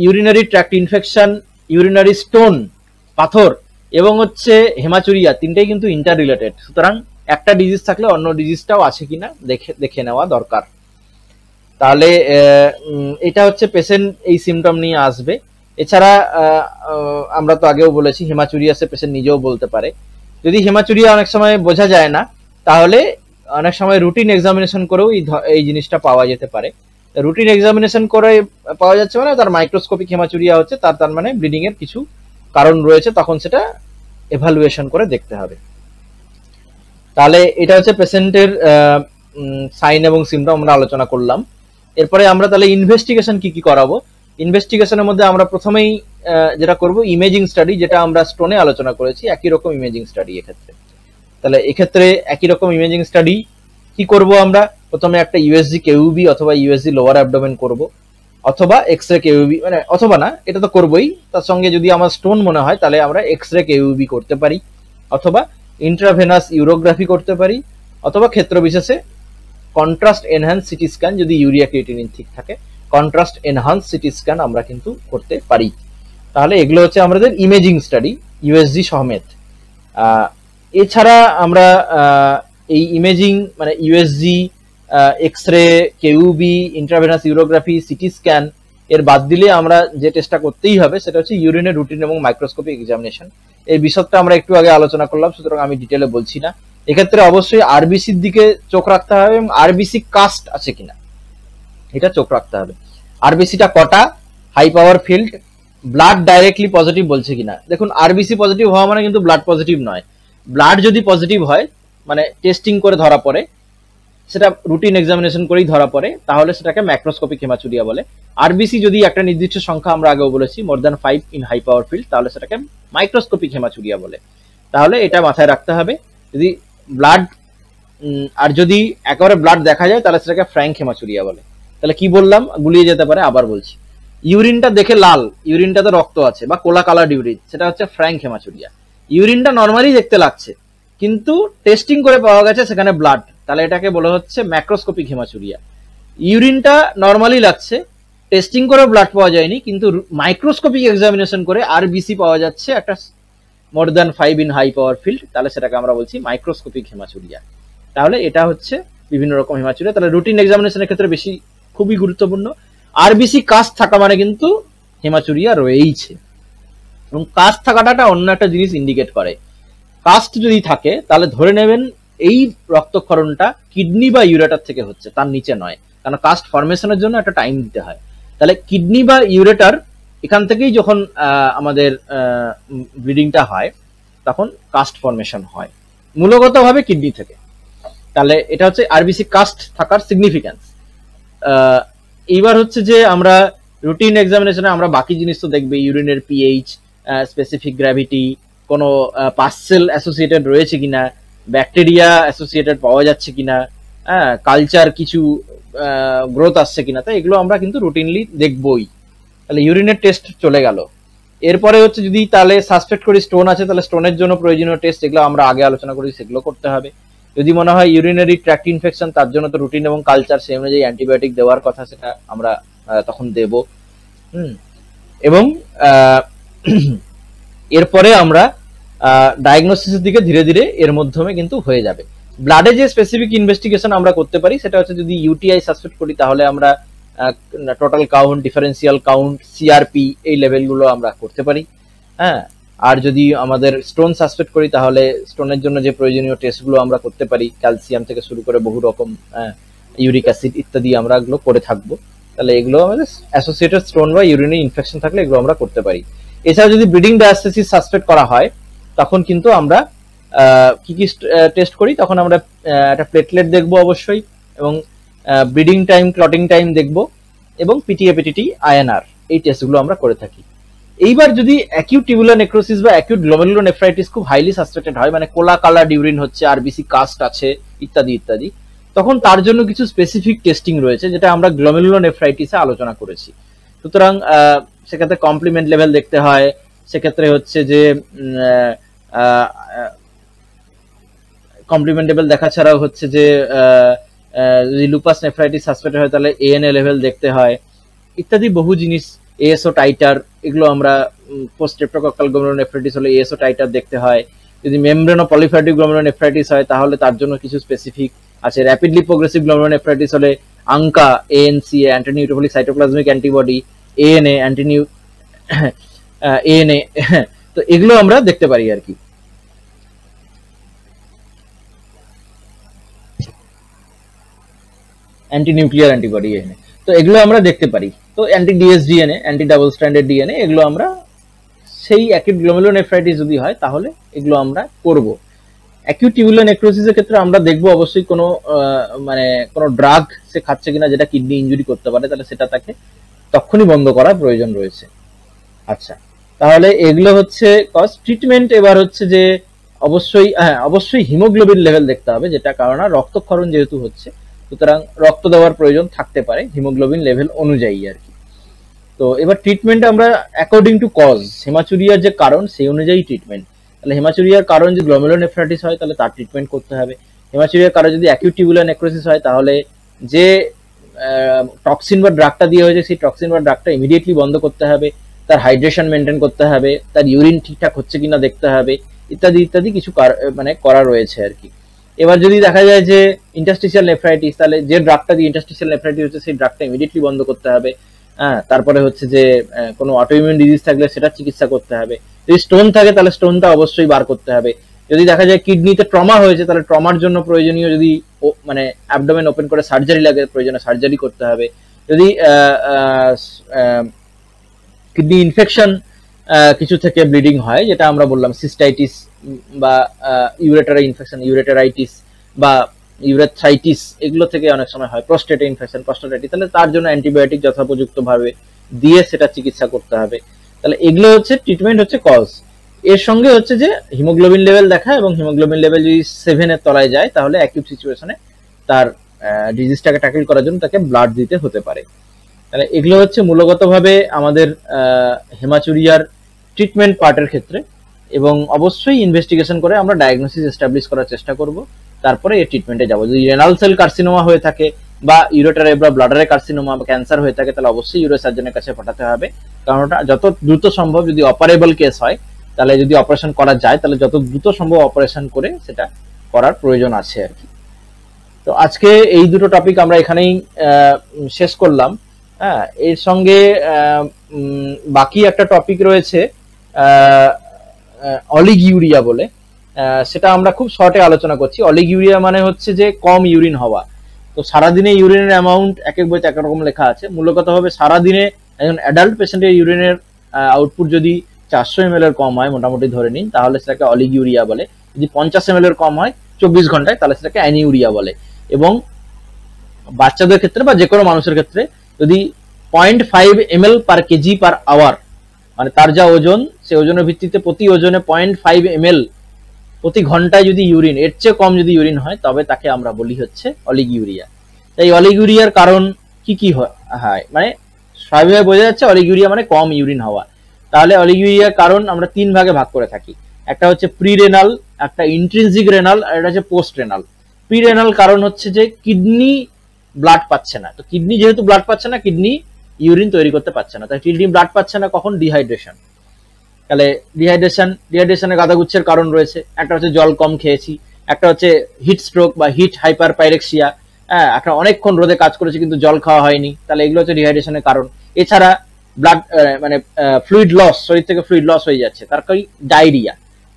urinary tract infection urinary stone পাথর এবং হচ্ছে হেমাচুরিয়া তিনটাই কিন্তু ইন্টার রিলেটেড সুতরাং একটা ডিজিজ থাকলে অন্য ডিজিজটাও আছে কিনা দেখে দেখে নেওয়া দরকার তাহলে এটা হচ্ছে পেশেন্ট এই সিমটম নিয়ে আসবে এছাড়া আমরা তো আগেও বলেছি হেমাচুরিয়াসে পেশেন্ট নিজেও বলতে পারে যদি হেমাচুরিয়া অনেক সময় বোঝা যায় না তাহলে অনেক সময় রুটিন এক্সামিনেশন করেও এই জিনিসটা পাওয়া যেতে পারে রুটিন এক্সামিনেশন করে পাওয়া যাচ্ছে মানে তার মাইক্রোস্কোপিক হেমাচুরিয়া হচ্ছে তার তার মানে ব্লিডিং এর কিছু কারণ রয়েছে তখন সেটা এভালুয়েশন করে দেখতে হবে তাহলে এটা হচ্ছে পেশেন্টের সাইন এবং সিমটম আমরা আলোচনা করলাম এরপরে আমরা তাহলে ইনভেস্টিগেশন কি কি করাবো ইনভেস্টিগেশনের মধ্যে আমরা প্রথমেই যেটা করব ইমেজিং স্টাডি যেটা আমরা স্টোনে আলোচনা করেছি একই রকম ইমেজিং স্টাডি এক্ষেত্রে তাহলে এক্ষেত্রে একই রকম ইমেজিং স্টাডি কি করব আমরা প্রথমে একটা ইউএসজি কেউবি অথবা ইউএসজি লোয়ার অ্যাবডোমেন করবো অথবা এক্স রে কেউবি মানে অথবা না এটা তো করবই তার সঙ্গে যদি আমার স্টোন মনে হয় তাহলে আমরা এক্স রে কেউবি করতে পারি অথবা ইন্ট্রাভেনাস ইউরোগ্রাফি করতে পারি অথবা ক্ষেত্র বিশেষে কন্ট্রাস্ট এনহ্যান্স সিটি স্ক্যান যদি ইউরিয়া ক্রিয়েটিনিন ঠিক থাকে কন্ট্রাস্ট এনহান্স সিটি স্ক্যান আমরা কিন্তু করতে পারি তাহলে এগুলো হচ্ছে আমাদের ইমেজিং স্টাডি ইউএসজি সহমেত এছাড়া আমরা এই ইমেজিং মানে USG X ray KUB intravenous urography CT scan এর বাদ দিলে আমরা যে টেস্টটা করতেই হবে সেটা হচ্ছে ইউরিনের রুটিন এবং মাইক্রোস্কোপিক এক্সামিনেশন এই বিষয়টা আমরা একটু আগে আলোচনা করলাম সুতরাং আমি ডিটেলে বলছি না এক্ষেত্রে অবশ্যই আরবিসির দিকে চোখ রাখতে হবে এবং আরবিসি কাস্ট আছে কিনা এটা চোখ রাখতে হবে আরবিসিটা কটা high power field blood directly positive বলছে কিনা দেখুন আরবিসি পজিটিভ হওয়া মানে কিন্তু ব্লাড পজিটিভ নয় ব্লাড যদি পজিটিভ হয় মানে টেস্টিং করে ধরা পড়ে সেটা রুটিন এক্সামিনেশন করেই ধরা পড়ে তাহলে সেটাকে ম্যাক্রোস্কোপিক হেমাচুরিয়া বলে আরবিসি যদি একটা নির্দিষ্ট সংখ্যা আমরা আগেও বলেছি more than five in high power field তাহলে সেটাকে মাইক্রোস্কোপিক হেমাচুরিয়া বলে তাহলে এটা মাথায় রাখতে হবে যদি ব্লাড আর যদি একেবারে ব্লাড দেখা যায় তাহলে সেটাকে ফ্র্যাঙ্ক হেমাচুরিয়া বলে তাহলে কি বললাম গুলিয়ে যেতে পারে আবার বলছি ইউরিনটা দেখে লাল ইউরিনটাতে রক্ত আছে বা কোলা কালার ইউরিন সেটা হচ্ছে ফ্র্যাঙ্ক হেমাচুরিয়া ইউরিনটা নর্মালি দেখতে লাগছে কিন্তু টেস্টিং করে পাওয়া গেছে সেখানে ব্লাড তাহলে এটাকে বলা হচ্ছে ম্যাক্রোস্কোপিক হেমাচুরিয়া ইউরিনটা নর্মালি লাগছে টেস্টিং করে ব্লাড পাওয়া যায়নি কিন্তু মাইক্রোস্কোপিক এক্সামিনেশন করে আর বিসি পাওয়া যাচ্ছে একটা more than five in high power field তাহলে সেটাকে আমরা বলছি মাইক্রোস্কোপিক হেমাচুরিয়া তাহলে এটা হচ্ছে বিভিন্ন রকম হেমাচুরিয়া তাহলে রুটিন এক্সামিনেশনের ক্ষেত্রে বেশি খুবই গুরুত্বপূর্ণ আরবিসি কাজ থাকা মানে কিন্তু হেমাচুরিয়া রয়েইছে এবং কাস্ট থাকাটা অন্য একটা জিনিস ইন্ডিকেট করে কাস্ট যদি থাকে তাহলে ধরে নেবেন এই রক্তক্ষরণটা কিডনি বা ইউরেটার থেকে হচ্ছে তার নিচে নয় কারণ কাস্ট ফরমেশনের জন্য একটা টাইম দিতে হয় তাহলে কিডনি বা ইউরেটার এখান থেকেই যখন আমাদের ব্লিডিংটা হয় তখন কাস্ট ফরমেশন হয় মূলগতভাবে কিডনি থেকে তাহলে এটা হচ্ছে আরবিসি কাস্ট থাকার সিগনিফিক্যান্স এইবার হচ্ছে যে আমরা রুটিন এক্সামিনেশনে আমরা বাকি জিনিস তো দেখবে ইউরিনের পিএইচ স্পেসিফিক গ্র্যাভিটি কোনো পার্সেল অ্যাসোসিয়েটেড রয়েছে কিনা ব্যাকটেরিয়া অ্যাসোসিয়েটেড পাওয়া যাচ্ছে কিনা হ্যাঁ কালচার কিছু গ্রোথ আসছে কিনা তাই এগুলো আমরা কিন্তু রুটিনলি দেখবই তাহলে ইউরিনের টেস্ট চলে গেল এরপরে হচ্ছে যদি তাহলে সাসপেক্ট করি স্টোন আছে তাহলে স্টোনের জন্য প্রয়োজনীয় টেস্ট যেগুলো আমরা আগে আলোচনা করি সেগুলো করতে হবে যদি মনে হয় ইউরিনারি ট্র্যাক্ট ইনফেকশন তার জন্য তো রুটিন এবং কালচার সেই অনুযায়ী অ্যান্টিবায়োটিক দেওয়ার কথা সেটা আমরা তখন দেব হুম এবং এরপরে আমরা ডায়াগনোসিসের দিকে ধীরে ধীরে এর মাধ্যমে কিন্তু হয়ে যাবে ব্লাডে যে স্পেসিফিক ইনভেস্টিগেশন আমরা করতে পারি সেটা হচ্ছে যদি ইউটিআই সাসপেক্ট করি তাহলে আমরা total count differential count CRP এই লেভেলগুলো আমরা করতে পারি হ্যাঁ আর যদি আমাদের স্টোন সাসপেক্ট করি তাহলে স্টোনের জন্য যে প্রয়োজনীয় টেস্টগুলো আমরা করতে পারি ক্যালসিয়াম থেকে শুরু করে বহু রকম ইউরিক অ্যাসিড ইত্যাদি আমরা এগুলো করে থাকবো তাহলে এগুলো আমাদের অ্যাসোসিয়েটেড স্টোন বা ইউরিনের ইনফেকশন থাকলে এগুলো আমরা করতে পারি এছাড়া যদি ব্রিডিং ডায়াসিস সাসপেক্ট করা হয় তখন কিন্তু আমরা কি কি টেস্ট করি তখন আমরা একটা প্লেটলেট দেখব অবশ্যই এবং ব্রিডিং টাইম ক্লটিং টাইম দেখব এবং পিটিএপিটিটি আইএনআর এই টেস্টগুলো আমরা করে থাকি এইবার যদি অ্যাকিউট টিবুলার নেক্রোসিস বা অ্যাকিউট গ্লোমেরুলো নেফ্রাইটিস খুব হাইলি সাসপেক্টেড হয় মানে কোলা কালার ডিউরিন হচ্ছে আর আরবিসি কাস্ট আছে ইত্যাদি ইত্যাদি তখন তার জন্য কিছু স্পেসিফিক টেস্টিং রয়েছে যেটা আমরা গ্লোমেরুলো নেফ্রাইটিসে আলোচনা করেছি সুতরাং সেক্ষেত্রে কমপ্লিমেন্ট লেভেল দেখতে হয় সেক্ষেত্রে হচ্ছে যে কমপ্লিমেন্টেবল দেখা ছাড়াও হচ্ছে যে যদি লুপাস নেফ্রাইটিস সাসপেক্ট হয় তাহলে এএনএ লেভেল দেখতে হয় ইত্যাদি বহু জিনিস এএসও টাইটার এগুলো আমরা পোস্ট এপ্রোকাল গ্লোমেরুলার নেফ্রাইটিস হলে এএসও টাইটার দেখতে হয় যদি membranoproliferative glomerular nephritis হয় তাহলে তার জন্য কিছু স্পেসিফিক আছে র্যাপিডলি প্রোগ্রেসিভ গ্লোমেরুলার নেফ্রাইটিস হলে ANCA ANC antineutrophilic cytoplasmic antibody ANA antinuclear ANA তো এগুলো আমরা দেখতে পারি আর কি অ্যান্টি নিউক্লিয়ার অ্যান্টিবডি এনে তো এগুলো আমরা দেখতে পারি তো anti dsDNA anti double standard DNA এগুলো আমরা সেই অ্যাকিউট নেফ্রাইটিস যদি হয় তাহলে এগুলো আমরা করব অ্যাকিউট টিউবুলার নেক্রোসিসের ক্ষেত্রে আমরা দেখব অবশ্যই কোনো মানে কোনো ড্রাগ সে খাচ্ছে কিনা যেটা কিডনি ইঞ্জুরি করতে পারে তাহলে সেটা তাকে তখনই বন্ধ করার প্রয়োজন রয়েছে আচ্ছা তাহলে এগুলো হচ্ছে কজ ট্রিটমেন্ট এবার হচ্ছে যে অবশ্যই হ্যাঁ অবশ্যই হিমোগ্লোবিন লেভেল দেখতে হবে যেটা কারণ রক্তক্ষরণ যেহেতু হচ্ছে সুতরাং রক্ত দেওয়ার প্রয়োজন থাকতে পারে হিমোগ্লোবিন লেভেল অনুযায়ী আর কি তো এবার ট্রিটমেন্ট আমরা অ্যাকর্ডিং টু কজ হেমাচুরিয়ার যে কারণ সেই অনুযায়ী ট্রিটমেন্ট তাহলে হেমাচুরিয়ার কারণ যদি গ্লোমেলোনেফ্রাইটিস হয় তাহলে তার ট্রিটমেন্ট করতে হবে হেমাচুরিয়ার কারণ যদি অ্যাকিউটিবুলার নেক্রোসিস হয় তাহলে যে টক্সিন বা ড্রাগটা দিয়ে হয়েছে সেই টক্সিন বা ড্রাগটা ইমিডিয়েটলি বন্ধ করতে হবে তার হাইড্রেশন মেনটেন করতে হবে তার ইউরিন ঠিকঠাক হচ্ছে কিনা দেখতে হবে ইত্যাদি ইত্যাদি কিছু মানে করা রয়েছে আর কি এবার যদি দেখা যায় যে ইন্টাস্টিশিয়াল নেফ্রাইটিস তাহলে যে ড্রাগটা দিয়ে ইন্টাস্টিশিয়াল নেফ্রাইটিস হচ্ছে সেই ড্রাগটা ইমিডিয়েটলি বন্ধ করতে হবে হ্যাঁ তারপরে হচ্ছে যে কোনো অটোইমিউন ডিজিজ থাকলে সেটা চিকিৎসা করতে হবে যদি স্টোন থাকে তাহলে স্টোনটা অবশ্যই বার করতে হবে যদি দেখা যায় কিডনিতে ট্রমা হয়েছে তাহলে ট্রমার জন্য প্রয়োজনীয় যদি মানে অ্যাবডোমেন ওপেন করে সার্জারি লাগে প্রয়োজনে সার্জারি করতে হবে যদি কিডনি ইনফেকশন কিছু থেকে ব্লিডিং হয় যেটা আমরা বললাম সিস্টাইটিস বা ইউরেটারি ইনফেকশন ইউরেটারাইটিস বা ইউরেথ্রাইটিস এগুলো থেকে অনেক সময় হয় প্রস্টেট ইনফেকশন প্রস্টেটাইটিস তাহলে তার জন্য অ্যান্টিবায়োটিক যথাপযুক্তভাবে দিয়ে সেটা চিকিৎসা করতে হবে তাহলে এগুলো হচ্ছে ট্রিটমেন্ট হচ্ছে কজ এর সঙ্গে হচ্ছে যে হিমোগ্লোবিন লেভেল দেখা এবং হিমোগ্লোবিন লেভেল যদি সেভেনের তলায় যায় তাহলে অ্যাকিউট সিচুয়েশনে তার ডিজিজটাকে ট্যাকেল করার জন্য তাকে ব্লাড দিতে হতে পারে তাহলে এগুলো হচ্ছে মূলগতভাবে আমাদের হেমাচুরিয়ার ট্রিটমেন্ট পার্টের ক্ষেত্রে এবং অবশ্যই ইনভেস্টিগেশন করে আমরা ডায়াগনোসিস এস্টাবলিশ করার চেষ্টা করব তারপরে এই ট্রিটমেন্টে যাবো যদি রেনাল সেল কার্সিনোমা হয়ে থাকে বা ইউরোটারে বা ব্লাডারে কার্সিনোমা বা ক্যান্সার হয়ে থাকে তাহলে অবশ্যই ইউরো সার্জনের কাছে পাঠাতে হবে কারণ ওটা যত দ্রুত সম্ভব যদি অপারেবল কেস হয় তাহলে যদি অপারেশন করা যায় তাহলে যত দ্রুত সম্ভব অপারেশন করে সেটা করার প্রয়োজন আছে আর কি তো আজকে এই দুটো টপিক আমরা এখানেই শেষ করলাম হ্যাঁ এর সঙ্গে বাকি একটা টপিক রয়েছে অলিগ ইউরিয়া বলে সেটা আমরা খুব শর্টে আলোচনা করছি অলিগ ইউরিয়া মানে হচ্ছে যে কম ইউরিন হওয়া তো সারাদিনে ইউরিনের অ্যামাউন্ট এক এক বইতে এক রকম লেখা আছে মূলগতভাবে সারাদিনে একজন অ্যাডাল্ট পেশেন্টের ইউরিনের আউটপুট যদি চারশো এম এর কম হয় মোটামুটি ধরে নিন তাহলে সেটাকে অলিগ ইউরিয়া বলে যদি পঞ্চাশ এম এর কম হয় চব্বিশ ঘন্টায় তাহলে সেটাকে অ্যানিউরিয়া বলে এবং বাচ্চাদের ক্ষেত্রে বা যে কোনো মানুষের ক্ষেত্রে যদি point five M per KG per hour মানে তার যা ওজন সে ওজনের ভিত্তিতে প্রতি ওজনে পয়েন্ট ফাইভ এম প্রতি ঘন্টায় যদি ইউরিন এর চেয়ে কম যদি ইউরিন হয় তবে তাকে আমরা বলি হচ্ছে অলিগ ইউরিয়া তাই ইউরিয়ার কারণ কি কি হয় মানে স্বাভাবিকভাবে বোঝা যাচ্ছে ইউরিয়া মানে কম ইউরিন হওয়া তাহলে ইউরিয়ার কারণ আমরা তিন ভাগে ভাগ করে থাকি একটা হচ্ছে প্রি রেনাল একটা ইন্ট্রিনসিক রেনাল আর এটা হচ্ছে পোস্ট রেনাল প্রি রেনাল কারণ হচ্ছে যে কিডনি ব্লাড পাচ্ছে না তো কিডনি যেহেতু ব্লাড পাচ্ছে না কিডনি ইউরিন তৈরি করতে পারছে না তাই কিডনি ব্লাড পাচ্ছে না কখন ডিহাইড্রেশন তাহলে ডিহাইড্রেশন ডিহাইড্রেশনের গাদাগুচ্ছের কারণ রয়েছে একটা হচ্ছে জল কম খেয়েছি একটা হচ্ছে হিট স্ট্রোক বা হিট হাইপার পাইরেক্সিয়া হ্যাঁ একটা অনেকক্ষণ রোদে কাজ করেছে কিন্তু জল খাওয়া হয়নি তাহলে এগুলো হচ্ছে ডিহাইড্রেশনের কারণ এছাড়া ব্লাড মানে ফ্লুইড লস শরীর থেকে ফ্লুইড লস হয়ে যাচ্ছে তার কারণ ডায়রিয়া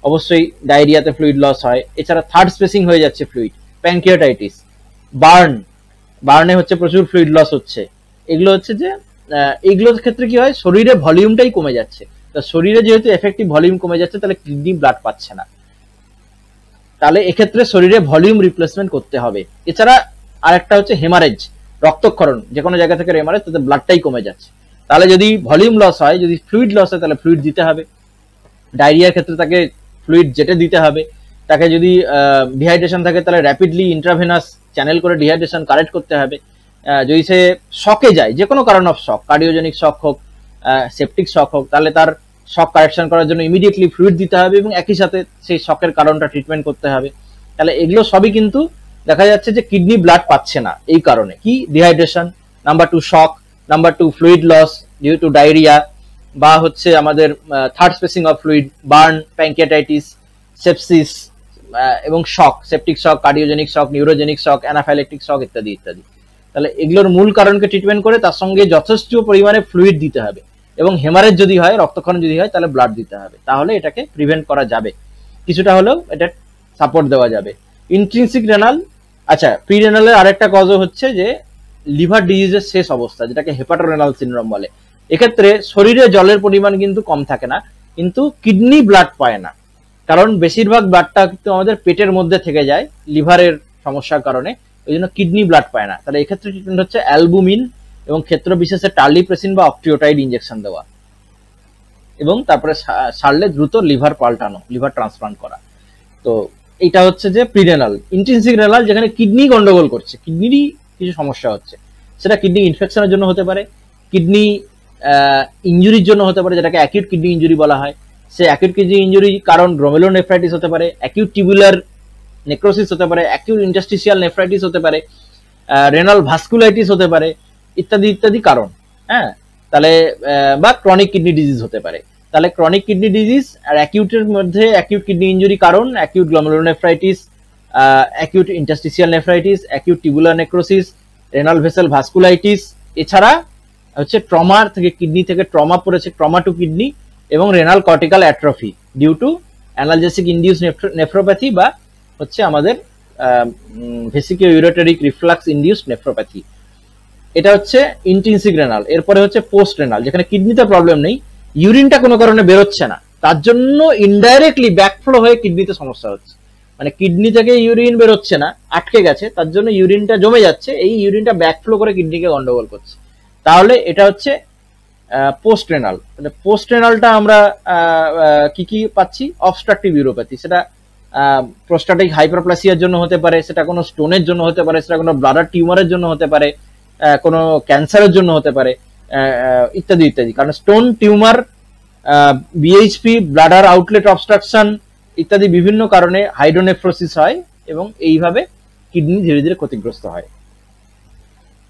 অবশ্যই ডায়রিয়াতে ফ্লুইড লস হয় এছাড়া থার্ড স্পেসিং হয়ে যাচ্ছে ফ্লুইড প্যাঙ্কিওটাইটিস বার্ন বার্নে হচ্ছে প্রচুর ফ্লুইড লস হচ্ছে এগুলো হচ্ছে যে এগুলোর ক্ষেত্রে কি হয় শরীরে ভলিউমটাই কমে যাচ্ছে তা শরীরে যেহেতু এফেক্টিভ ভলিউম কমে যাচ্ছে তাহলে কিডনি ব্লাড পাচ্ছে না তাহলে এক্ষেত্রে শরীরে ভলিউম রিপ্লেসমেন্ট করতে হবে এছাড়া আরেকটা হচ্ছে হেমারেজ রক্তক্ষরণ যে কোনো জায়গা থেকে হেমারেজ তাতে ব্লাডটাই কমে যাচ্ছে তাহলে যদি ভলিউম লস হয় যদি ফ্লুইড লস হয় তাহলে ফ্লুইড দিতে হবে ডায়রিয়ার ক্ষেত্রে তাকে ফ্লুইড জেটে দিতে হবে তাকে যদি ডিহাইড্রেশন থাকে তাহলে র্যাপিডলি ইন্ট্রাভেনাস চ্যানেল করে ডিহাইড্রেশন কারেক্ট করতে হবে যদি সে শকে যায় যে কোনো কারণ অফ শক কার্ডিওজেনিক শক হোক সেপটিক শক হোক তাহলে তার শক কারেকশন করার জন্য ইমিডিয়েটলি ফ্লুইড দিতে হবে এবং একই সাথে সেই শকের কারণটা ট্রিটমেন্ট করতে হবে তাহলে এগুলো সবই কিন্তু দেখা যাচ্ছে যে কিডনি ব্লাড পাচ্ছে না এই কারণে কি dehydration number two shock number two fluid loss due to diarrhoea বা হচ্ছে আমাদের third spacing of fluid burn pancreatitis sepsis এবং shock septic shock cardiogenic shock neurogenic shock anaphylactic shock ইত্যাদি ইত্যাদি তাহলে এগুলোর মূল কারণকে ট্রিটমেন্ট করে তার সঙ্গে যথেষ্ট পরিমাণে ফ্লুইড দিতে হবে এবং হেমারেজ যদি হয় রক্তক্ষরণ যদি হয় তাহলে ব্লাড দিতে হবে তাহলে এটাকে প্রিভেন্ট করা যাবে কিছুটা হলেও এটা সাপোর্ট দেওয়া যাবে ইন্ট্রিনসিক রেনাল আচ্ছা প্রি রেনালের আরেকটা কজও হচ্ছে যে লিভার ডিজিজের শেষ অবস্থা যেটাকে হেপাটো রেনাল সিনড্রোম বলে এক্ষেত্রে শরীরে জলের পরিমাণ কিন্তু কম থাকে না কিন্তু কিডনি ব্লাড পায় না কারণ বেশিরভাগ ব্লাডটা কিন্তু আমাদের পেটের মধ্যে থেকে যায় লিভারের সমস্যার কারণে ওই জন্য কিডনি ব্লাড পায় না তাহলে এক্ষেত্রে ট্রিটমেন্ট হচ্ছে অ্যালবুমিন এবং ক্ষেত্র বিশেষে টার্লিপ্রেসিন বা অক্টিওটাইড ইঞ্জেকশন দেওয়া এবং তারপরে সারলে দ্রুত লিভার পাল্টানো লিভার ট্রান্সপ্লান্ট করা তো এটা হচ্ছে যে প্রিরেনাল ইন্টেন্সিক রেনাল যেখানে কিডনি গন্ডগোল করছে কিডনিরই কিছু সমস্যা হচ্ছে সেটা কিডনি ইনফেকশনের জন্য হতে পারে কিডনি ইঞ্জুরির জন্য হতে পারে যেটাকে অ্যাকিউট কিডনি ইঞ্জুরি বলা হয় সে অ্যাকিউট কিডনি ইঞ্জুরি কারণ রোমেলো নেফ্রাইটিস হতে পারে অ্যাকিউট টিবুলার নেক্রোসিস হতে পারে অ্যাকিউট ইন্টাস্টিশিয়াল নেফ্রাইটিস হতে পারে রেনাল ভাস্কুলাইটিস হতে পারে ইত্যাদি ইত্যাদি কারণ হ্যাঁ তাহলে বা ক্রনিক কিডনি ডিজিজ হতে পারে তাহলে ক্রনিক কিডনি ডিজিজ আর অ্যাকিউটের মধ্যে অ্যাকিউট কিডনি ইঞ্জুরি কারণ acute nephritis acute interstitial nephritis acute tubular necrosis renal vessel vasculitis এছাড়া হচ্ছে ট্রমার থেকে কিডনি থেকে ট্রমা পড়েছে ট্রমা টু কিডনি এবং renal cortical atrophy due to analgesic induce nephropathy বা হচ্ছে আমাদের vesicoureteric reflux induce nephropathy এটা হচ্ছে ইন্টেন্সিক রেনাল এরপরে হচ্ছে পোস্ট রেনাল যেখানে কিডনিতে প্রবলেম নেই ইউরিনটা কোনো কারণে বেরোচ্ছে না তার জন্য ইনডাইরেক্টলি ব্যাকফ্লো হয়ে কিডনিতে সমস্যা হচ্ছে মানে কিডনি থেকে ইউরিন বেরোচ্ছে না আটকে গেছে তার জন্য ইউরিনটা জমে যাচ্ছে এই ইউরিনটা ব্যাকফ্লো করে কিডনিকে গন্ডগোল করছে তাহলে এটা হচ্ছে পোস্ট রেনাল মানে পোস্ট রেনালটা আমরা কি কি পাচ্ছি অবস্ট্রাকটিভ ইউরোপ্যাথি সেটা প্রোস্টাটিক হাইপারপ্লাসিয়ার জন্য হতে পারে সেটা কোনো স্টোনের জন্য হতে পারে সেটা কোনো ব্লাডার টিউমারের জন্য হতে পারে কোনো ক্যান্সারের জন্য হতে পারে ইত্যাদি ইত্যাদি কারণ stone tumour BPH bladder outlet obstruction ইত্যাদি বিভিন্ন কারণে হাইড্রোনেফ্রোসিস হয় এবং এইভাবে কিডনি ধীরে ধীরে ক্ষতিগ্রস্ত হয়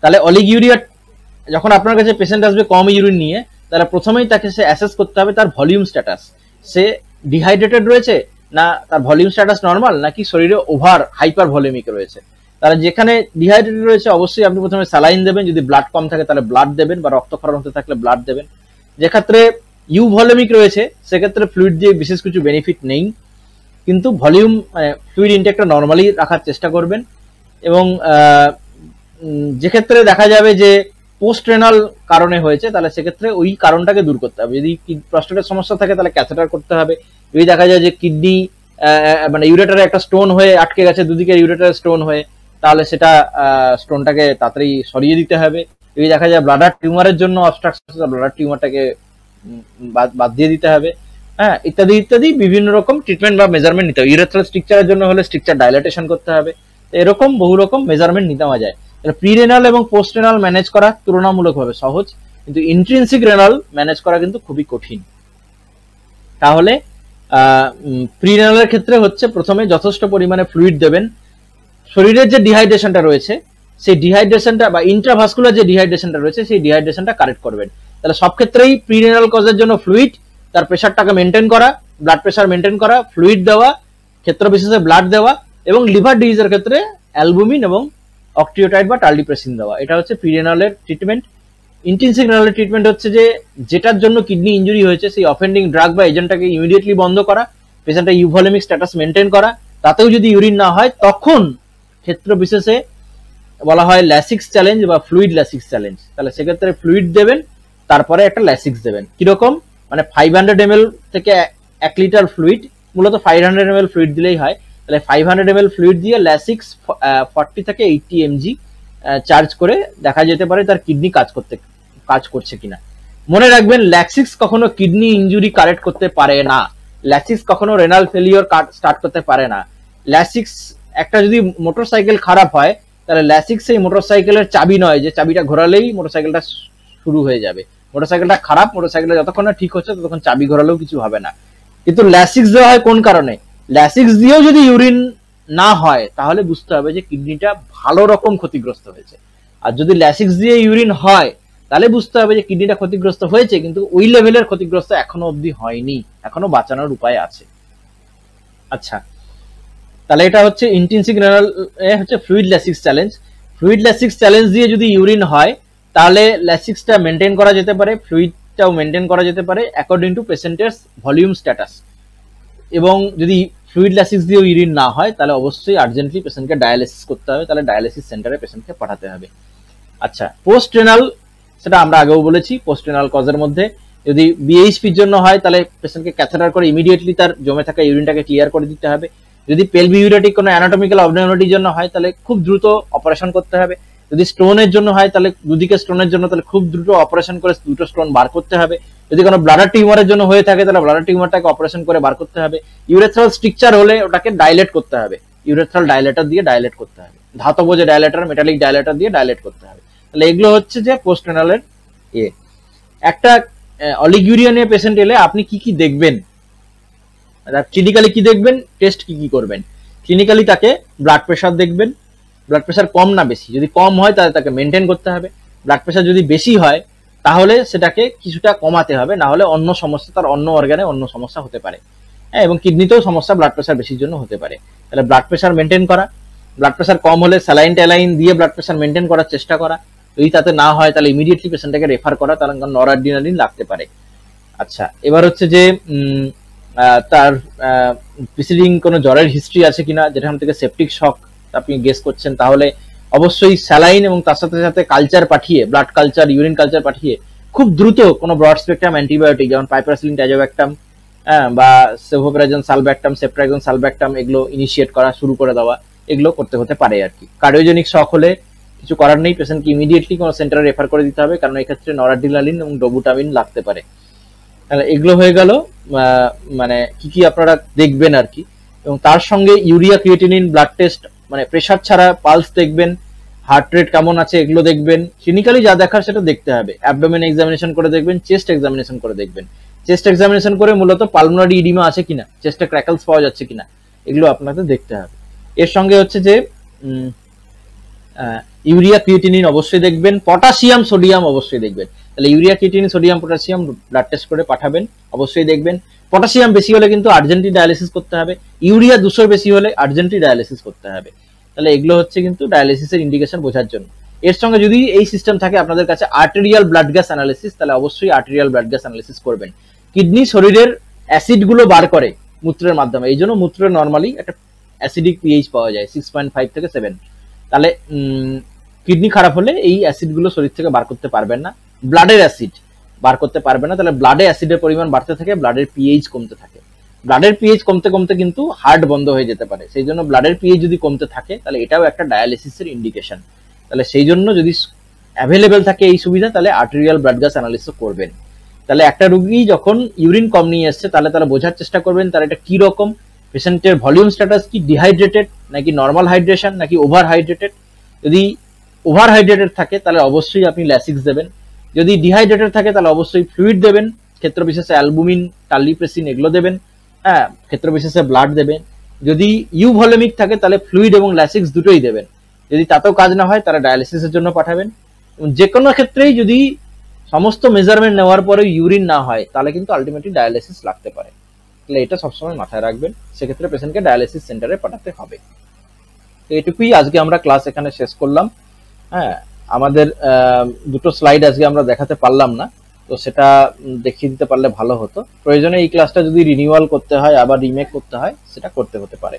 তাহলে অলিগিউরিয়া যখন আপনার কাছে পেশেন্ট আসবে কম ইউরিন নিয়ে তাহলে প্রথমেই তাকে সে অ্যাসেস করতে হবে তার ভলিউম স্ট্যাটাস সে ডিহাইড্রেটেড রয়েছে না তার ভলিউম স্ট্যাটাস নর্মাল নাকি শরীরে ওভার হাইপার ভলিউমিক রয়েছে তারা যেখানে ডিহাইড্রেটেড রয়েছে অবশ্যই আপনি প্রথমে স্যালাইন দেবেন যদি ব্লাড কম থাকে তাহলে ব্লাড দেবেন বা রক্তক্ষরণ হতে থাকলে ব্লাড দেবেন যে ক্ষেত্রে ইউ ভলিউমিক রয়েছে সেক্ষেত্রে ফ্লুইড দিয়ে বিশেষ কিছু বেনিফিট নেই কিন্তু ভলিউম মানে ফ্লুইড ইনটেকটা নর্মালি রাখার চেষ্টা করবেন এবং যেক্ষেত্রে দেখা যাবে যে পোস্ট রেনাল কারণে হয়েছে তাহলে সেক্ষেত্রে ওই কারণটাকে দূর করতে হবে যদি প্রস্টেটের সমস্যা থাকে তাহলে ক্যাথেটার করতে হবে যদি দেখা যায় যে কিডনি মানে ইউরেটারে একটা স্টোন হয়ে আটকে গেছে দুদিকে ইউরেটারে স্টোন হয়ে তাহলে সেটা স্টোনটাকে তাড়াতাড়ি সরিয়ে দিতে হবে যদি দেখা যায় ব্লাডার টিউমারের জন্য অবস্ট্রাকশন ব্লাডার টিউমারটাকে বাদ দিয়ে দিতে হবে হ্যাঁ ইত্যাদি ইত্যাদি বিভিন্ন রকম ট্রিটমেন্ট বা মেজারমেন্ট নিতে হবে ইউরেথ্রাল স্ট্রিকচারের জন্য হলে স্ট্রিকচার ডাইলাইটেশন করতে হবে এরকম বহু রকম মেজারমেন্ট নিতে যায় প্রিরেনাল এবং পোস্ট রেনাল ম্যানেজ করা তুলনামূলকভাবে সহজ কিন্তু ইন্ট্রিনসিক রেনাল ম্যানেজ করা কিন্তু খুবই কঠিন তাহলে প্রিরেনালের ক্ষেত্রে হচ্ছে প্রথমে যথেষ্ট পরিমাণে ফ্লুইড দেবেন শরীরের যে ডিহাইড্রেশনটা রয়েছে সেই ডিহাইড্রেশনটা বা ইন্ট্রাভাস্কুলার যে ডিহাইড্রেশনটা রয়েছে সেই ডিহাইড্রেশনটা কারেক্ট করবেন তাহলে সব ক্ষেত্রেই প্রিরেনাল কজের জন্য ফ্লুইড তার প্রেশারটাকে মেনটেন করা ব্লাড প্রেশার মেনটেন করা ফ্লুইড দেওয়া ক্ষেত্র বিশেষে ব্লাড দেওয়া এবং লিভার ডিজিজের ক্ষেত্রে অ্যালবুমিন এবং অক্টিওটাইড বা টার্লিপ্রেসিন দেওয়া এটা হচ্ছে পিরেনলের ট্রিটমেন্ট ইন্টেনসিভ রেনালের ট্রিটমেন্ট হচ্ছে যে যেটার জন্য কিডনি ইঞ্জুরি হয়েছে সেই অফেন্ডিং ড্রাগ বা এজেন্টটাকে ইমিডিয়েটলি বন্ধ করা পেশেন্টটা ইউভলেমিক স্ট্যাটাস মেনটেন করা তাতেও যদি ইউরিন না হয় তখন ক্ষেত্র বিশেষে বলা হয় ল্যাসিক্স চ্যালেঞ্জ বা ফ্লুইড ল্যাসিক্স চ্যালেঞ্জ তাহলে সেক্ষেত্রে ফ্লুইড দেবেন তারপরে একটা ল্যাসিক্স দেবেন কিরকম মানে ফাইভ হান্ড্রেড এম থেকে এক লিটার ফ্লুইড মূলত ফাইভ হান্ড্রেড এম ফ্লুইড দিলেই হয় তাহলে five hundred M L fluid দিয়ে ল্যাসিক্স ফর্টি থেকে এইটি এমজি চার্জ করে দেখা যেতে পারে তার কিডনি কাজ করতে কাজ করছে কিনা মনে রাখবেন ল্যাক্সিক্স কখনো কিডনি ইঞ্জুরি কারেক্ট করতে পারে না ল্যাসিক্স কখনো রেনাল ফেলিওর স্টার্ট করতে পারে না ল্যাসিক্স একটা যদি মোটরসাইকেল খারাপ হয় তাহলে ল্যাসিক্স সেই মোটরসাইকেলের চাবি নয় যে চাবিটা ঘোরালেই মোটরসাইকেলটা শুরু হয়ে যাবে মোটরসাইকেলটা খারাপ মোটরসাইকেলটা যতক্ষণ না ঠিক হচ্ছে ততক্ষণ চাবি ঘোরালেও কিছু হবে না কিন্তু ল্যাসিক্স দেওয়া হয় কোন কারণে ল্যাসিক্স দিয়েও যদি ইউরিন না হয় তাহলে বুঝতে হবে যে কিডনিটা ভালো রকম ক্ষতিগ্রস্ত হয়েছে আর যদি ল্যাসিক্স দিয়ে ইউরিন হয় তাহলে বুঝতে হবে যে কিডনিটা ক্ষতিগ্রস্ত হয়েছে কিন্তু ওই লেভেলের ক্ষতিগ্রস্ত এখনো অবধি হয়নি এখনো বাঁচানোর উপায় আছে আচ্ছা তাহলে এটা হচ্ছে ইন্টেন্সিক রেনাল হচ্ছে fluid Lasix challenge fluid Lasix challenge দিয়ে যদি ইউরিন হয় তাহলে ল্যাসিক্সটা মেনটেন করা যেতে পারে ফ্লুইডটাও মেনটেন করা যেতে পারে অ্যাকর্ডিং টু পেশেন্টের ভলিউম স্ট্যাটাস এবং যদি ফ্লুইড ল্যাসিস দিয়েও ইউরিন না হয় তাহলে অবশ্যই আর্জেন্টলি পেশেন্টকে ডায়ালিসিস করতে হবে তাহলে ডায়ালিসিস সেন্টারে পেশেন্টকে পাঠাতে হবে আচ্ছা পোস্ট রেনাল সেটা আমরা আগেও বলেছি পোস্ট রেনাল কজের মধ্যে যদি বিএইচপির জন্য হয় তাহলে পেশেন্টকে ক্যাথেটার করে ইমিডিয়েটলি তার জমে থাকা ইউরিনটাকে ক্লিয়ার করে দিতে হবে যদি পেলভি কোনো অ্যানাটমিক্যাল অবনমিটির জন্য হয় তাহলে খুব দ্রুত অপারেশন করতে হবে যদি স্টোনের জন্য হয় তাহলে দুদিকে স্টোনের জন্য তাহলে খুব দ্রুত অপারেশন করে দুটো স্টোন বার করতে হবে যদি কোনো ব্লাডার টিউমারের জন্য হয়ে থাকে তাহলে ব্লাডার টিউমারটাকে অপারেশন করে বার করতে হবে ইউরেথ্রাল স্ট্রিকচার হলে ওটাকে ডাইলেট করতে হবে ইউরেথ্রাল ডাইলেটার দিয়ে ডাইলেট করতে হবে ধাতব যে ডাইলেটার মেটালিক ডাইলেটার দিয়ে ডাইলেট করতে হবে তাহলে এগুলো হচ্ছে যে রেনালের ইয়ে একটা অলিগিউরিয়া নিয়ে পেশেন্ট এলে আপনি কি কি দেখবেন ক্লিনিক্যালি কি দেখবেন টেস্ট কি কি করবেন ক্লিনিক্যালি তাকে ব্লাড প্রেশার দেখবেন ব্লাড প্রেশার কম না বেশি যদি কম হয় তাহলে তাকে মেনটেন করতে হবে ব্লাড প্রেশার যদি বেশি হয় তাহলে সেটাকে কিছুটা কমাতে হবে না হলে অন্য সমস্যা তার অন্য অর্গানে অন্য সমস্যা হতে পারে হ্যাঁ এবং কিডনিতেও সমস্যা ব্লাড প্রেশার বেশির জন্য হতে পারে তাহলে ব্লাড প্রেশার মেনটেন করা ব্লাড প্রেশার কম হলে স্যালাইন ট্যালাইন দিয়ে ব্লাড প্রেশার মেনটেন করার চেষ্টা করা যদি তাতে না হয় তাহলে ইমিডিয়েটলি পেশেন্টটাকে রেফার করা তার কারণ নরাডিনালিন লাগতে পারে আচ্ছা এবার হচ্ছে যে তার প্রিসিডিং কোনো জ্বরের হিস্ট্রি আছে কিনা যেখান থেকে সেপটিক শক আপনি গেস করছেন তাহলে অবশ্যই স্যালাইন এবং তার সাথে সাথে কালচার পাঠিয়ে ব্লাড কালচার ইউরিন কালচার পাঠিয়ে খুব দ্রুত কোনো ব্রড স্পেকট্রাম অ্যান্টিবায়োটিক যেমন পাইপারসিলিন ডাইজোব্যাক্টাম বা সেভোপ্রাজন সালব্যাক্টাম সেপ্রাজন সালব্যাক্টাম এগুলো ইনিশিয়েট করা শুরু করে দেওয়া এগুলো করতে হতে পারে আর কি কার্ডিওজেনিক শখ হলে কিছু করার নেই পেশেন্টকে ইমিডিয়েটলি কোনো সেন্টারে রেফার করে দিতে হবে কারণ এক্ষেত্রে নরাডিলালিন এবং ডোবুটামিন লাগতে পারে তাহলে এগুলো হয়ে গেল মানে কি কি আপনারা দেখবেন আর কি এবং তার সঙ্গে ইউরিয়া ক্রিয়েটিনিন ব্লাড টেস্ট মানে প্রেশার ছাড়া পালস দেখবেন হার্ট রেট কেমন আছে এগুলো দেখবেন ক্লিনিক্যালি যা দেখার সেটা দেখতে হবে অ্যাবডোমেন এক্সামিনেশন করে দেখবেন চেস্ট এক্সামিনেশন করে দেখবেন চেস্ট এক্সামিনেশন করে মূলত পালমোনারি ইডিমা আছে কিনা চেস্টে ক্র্যাকলস পাওয়া যাচ্ছে কিনা এগুলো আপনাদের দেখতে হবে এর সঙ্গে হচ্ছে যে ইউরিয়া কিউটিনিন অবশ্যই দেখবেন পটাশিয়াম সোডিয়াম অবশ্যই দেখবেন তাহলে urea creatinine sodium potassium blood test করে পাঠাবেন অবশ্যই দেখবেন পটাশিয়াম বেশি হলে কিন্তু আর্জেন্টি ডায়ালিসিস করতে হবে ইউরিয়া দুশোর বেশি হলে আর্জেন্টি ডায়ালিসিস করতে হবে তাহলে এগুলো হচ্ছে কিন্তু ডায়ালিসিসের ইন্ডিকেশন বোঝার জন্য এর সঙ্গে যদি এই সিস্টেম থাকে আপনাদের কাছে আর্টেরিয়াল ব্লাড গ্যাস অ্যানালিসিস তাহলে অবশ্যই আর্টেরিয়াল ব্লাড গ্যাস অ্যানালিসিস করবেন কিডনি শরীরের অ্যাসিডগুলো বার করে মূত্রের মাধ্যমে এই জন্য মূত্রের নর্মালি একটা অ্যাসিডিক পিএইচ পাওয়া যায় সিক্স পয়েন্ট ফাইভ থেকে সেভেন তাহলে কিডনি খারাপ হলে এই অ্যাসিডগুলো শরীর থেকে বার করতে পারবেন না ব্লাডের অ্যাসিড বার করতে পারবে না তাহলে ব্লাডে অ্যাসিডের পরিমাণ বাড়তে থাকে ব্লাডের পিএইচ কমতে থাকে ব্লাডের পিএইচ কমতে কমতে কিন্তু হার্ট বন্ধ হয়ে যেতে পারে সেই জন্য ব্লাডের পিএইচ যদি কমতে থাকে তাহলে এটাও একটা ডায়ালিসিসের ইন্ডিকেশন তাহলে সেই জন্য যদি অ্যাভেলেবেল থাকে এই সুবিধা তাহলে আর্টেরিয়াল ব্লাড গ্যাস অ্যানালিসও করবেন তাহলে একটা রুগী যখন ইউরিন কম নিয়ে এসছে তাহলে তারা বোঝার চেষ্টা করবেন তার এটা কি রকম পেশেন্টের ভলিউম স্ট্যাটাস কি ডিহাইড্রেটেড নাকি নর্মাল হাইড্রেশন নাকি ওভার হাইড্রেটেড যদি ওভার হাইড্রেটেড থাকে তাহলে অবশ্যই আপনি ল্যাসিক্স দেবেন যদি ডিহাইড্রেটেড থাকে তাহলে অবশ্যই ফ্লুইড দেবেন ক্ষেত্র বিশেষে অ্যালবুমিন টালিপ্রেসিন এগুলো দেবেন হ্যাঁ ক্ষেত্র বিশেষে ব্লাড দেবেন যদি ইউ থাকে তাহলে ফ্লুইড এবং ল্যাসিক্স দুটোই দেবেন যদি তাতেও কাজ না হয় তারা ডায়ালিসিসের জন্য পাঠাবেন যে কোনো ক্ষেত্রেই যদি সমস্ত মেজারমেন্ট নেওয়ার পরে ইউরিন না হয় তাহলে কিন্তু আলটিমেটলি ডায়ালিসিস লাগতে পারে তাহলে এটা সবসময় মাথায় রাখবেন সেক্ষেত্রে পেশেন্টকে ডায়ালিসিস সেন্টারে পাঠাতে হবে তো এটুকুই আজকে আমরা ক্লাস এখানে শেষ করলাম হ্যাঁ আমাদের দুটো স্লাইড আজকে আমরা দেখাতে পারলাম না তো সেটা দেখিয়ে দিতে পারলে ভালো হতো প্রয়োজনে এই ক্লাসটা যদি রিনিউয়াল করতে হয় আবার রিমেক করতে হয় সেটা করতে হতে পারে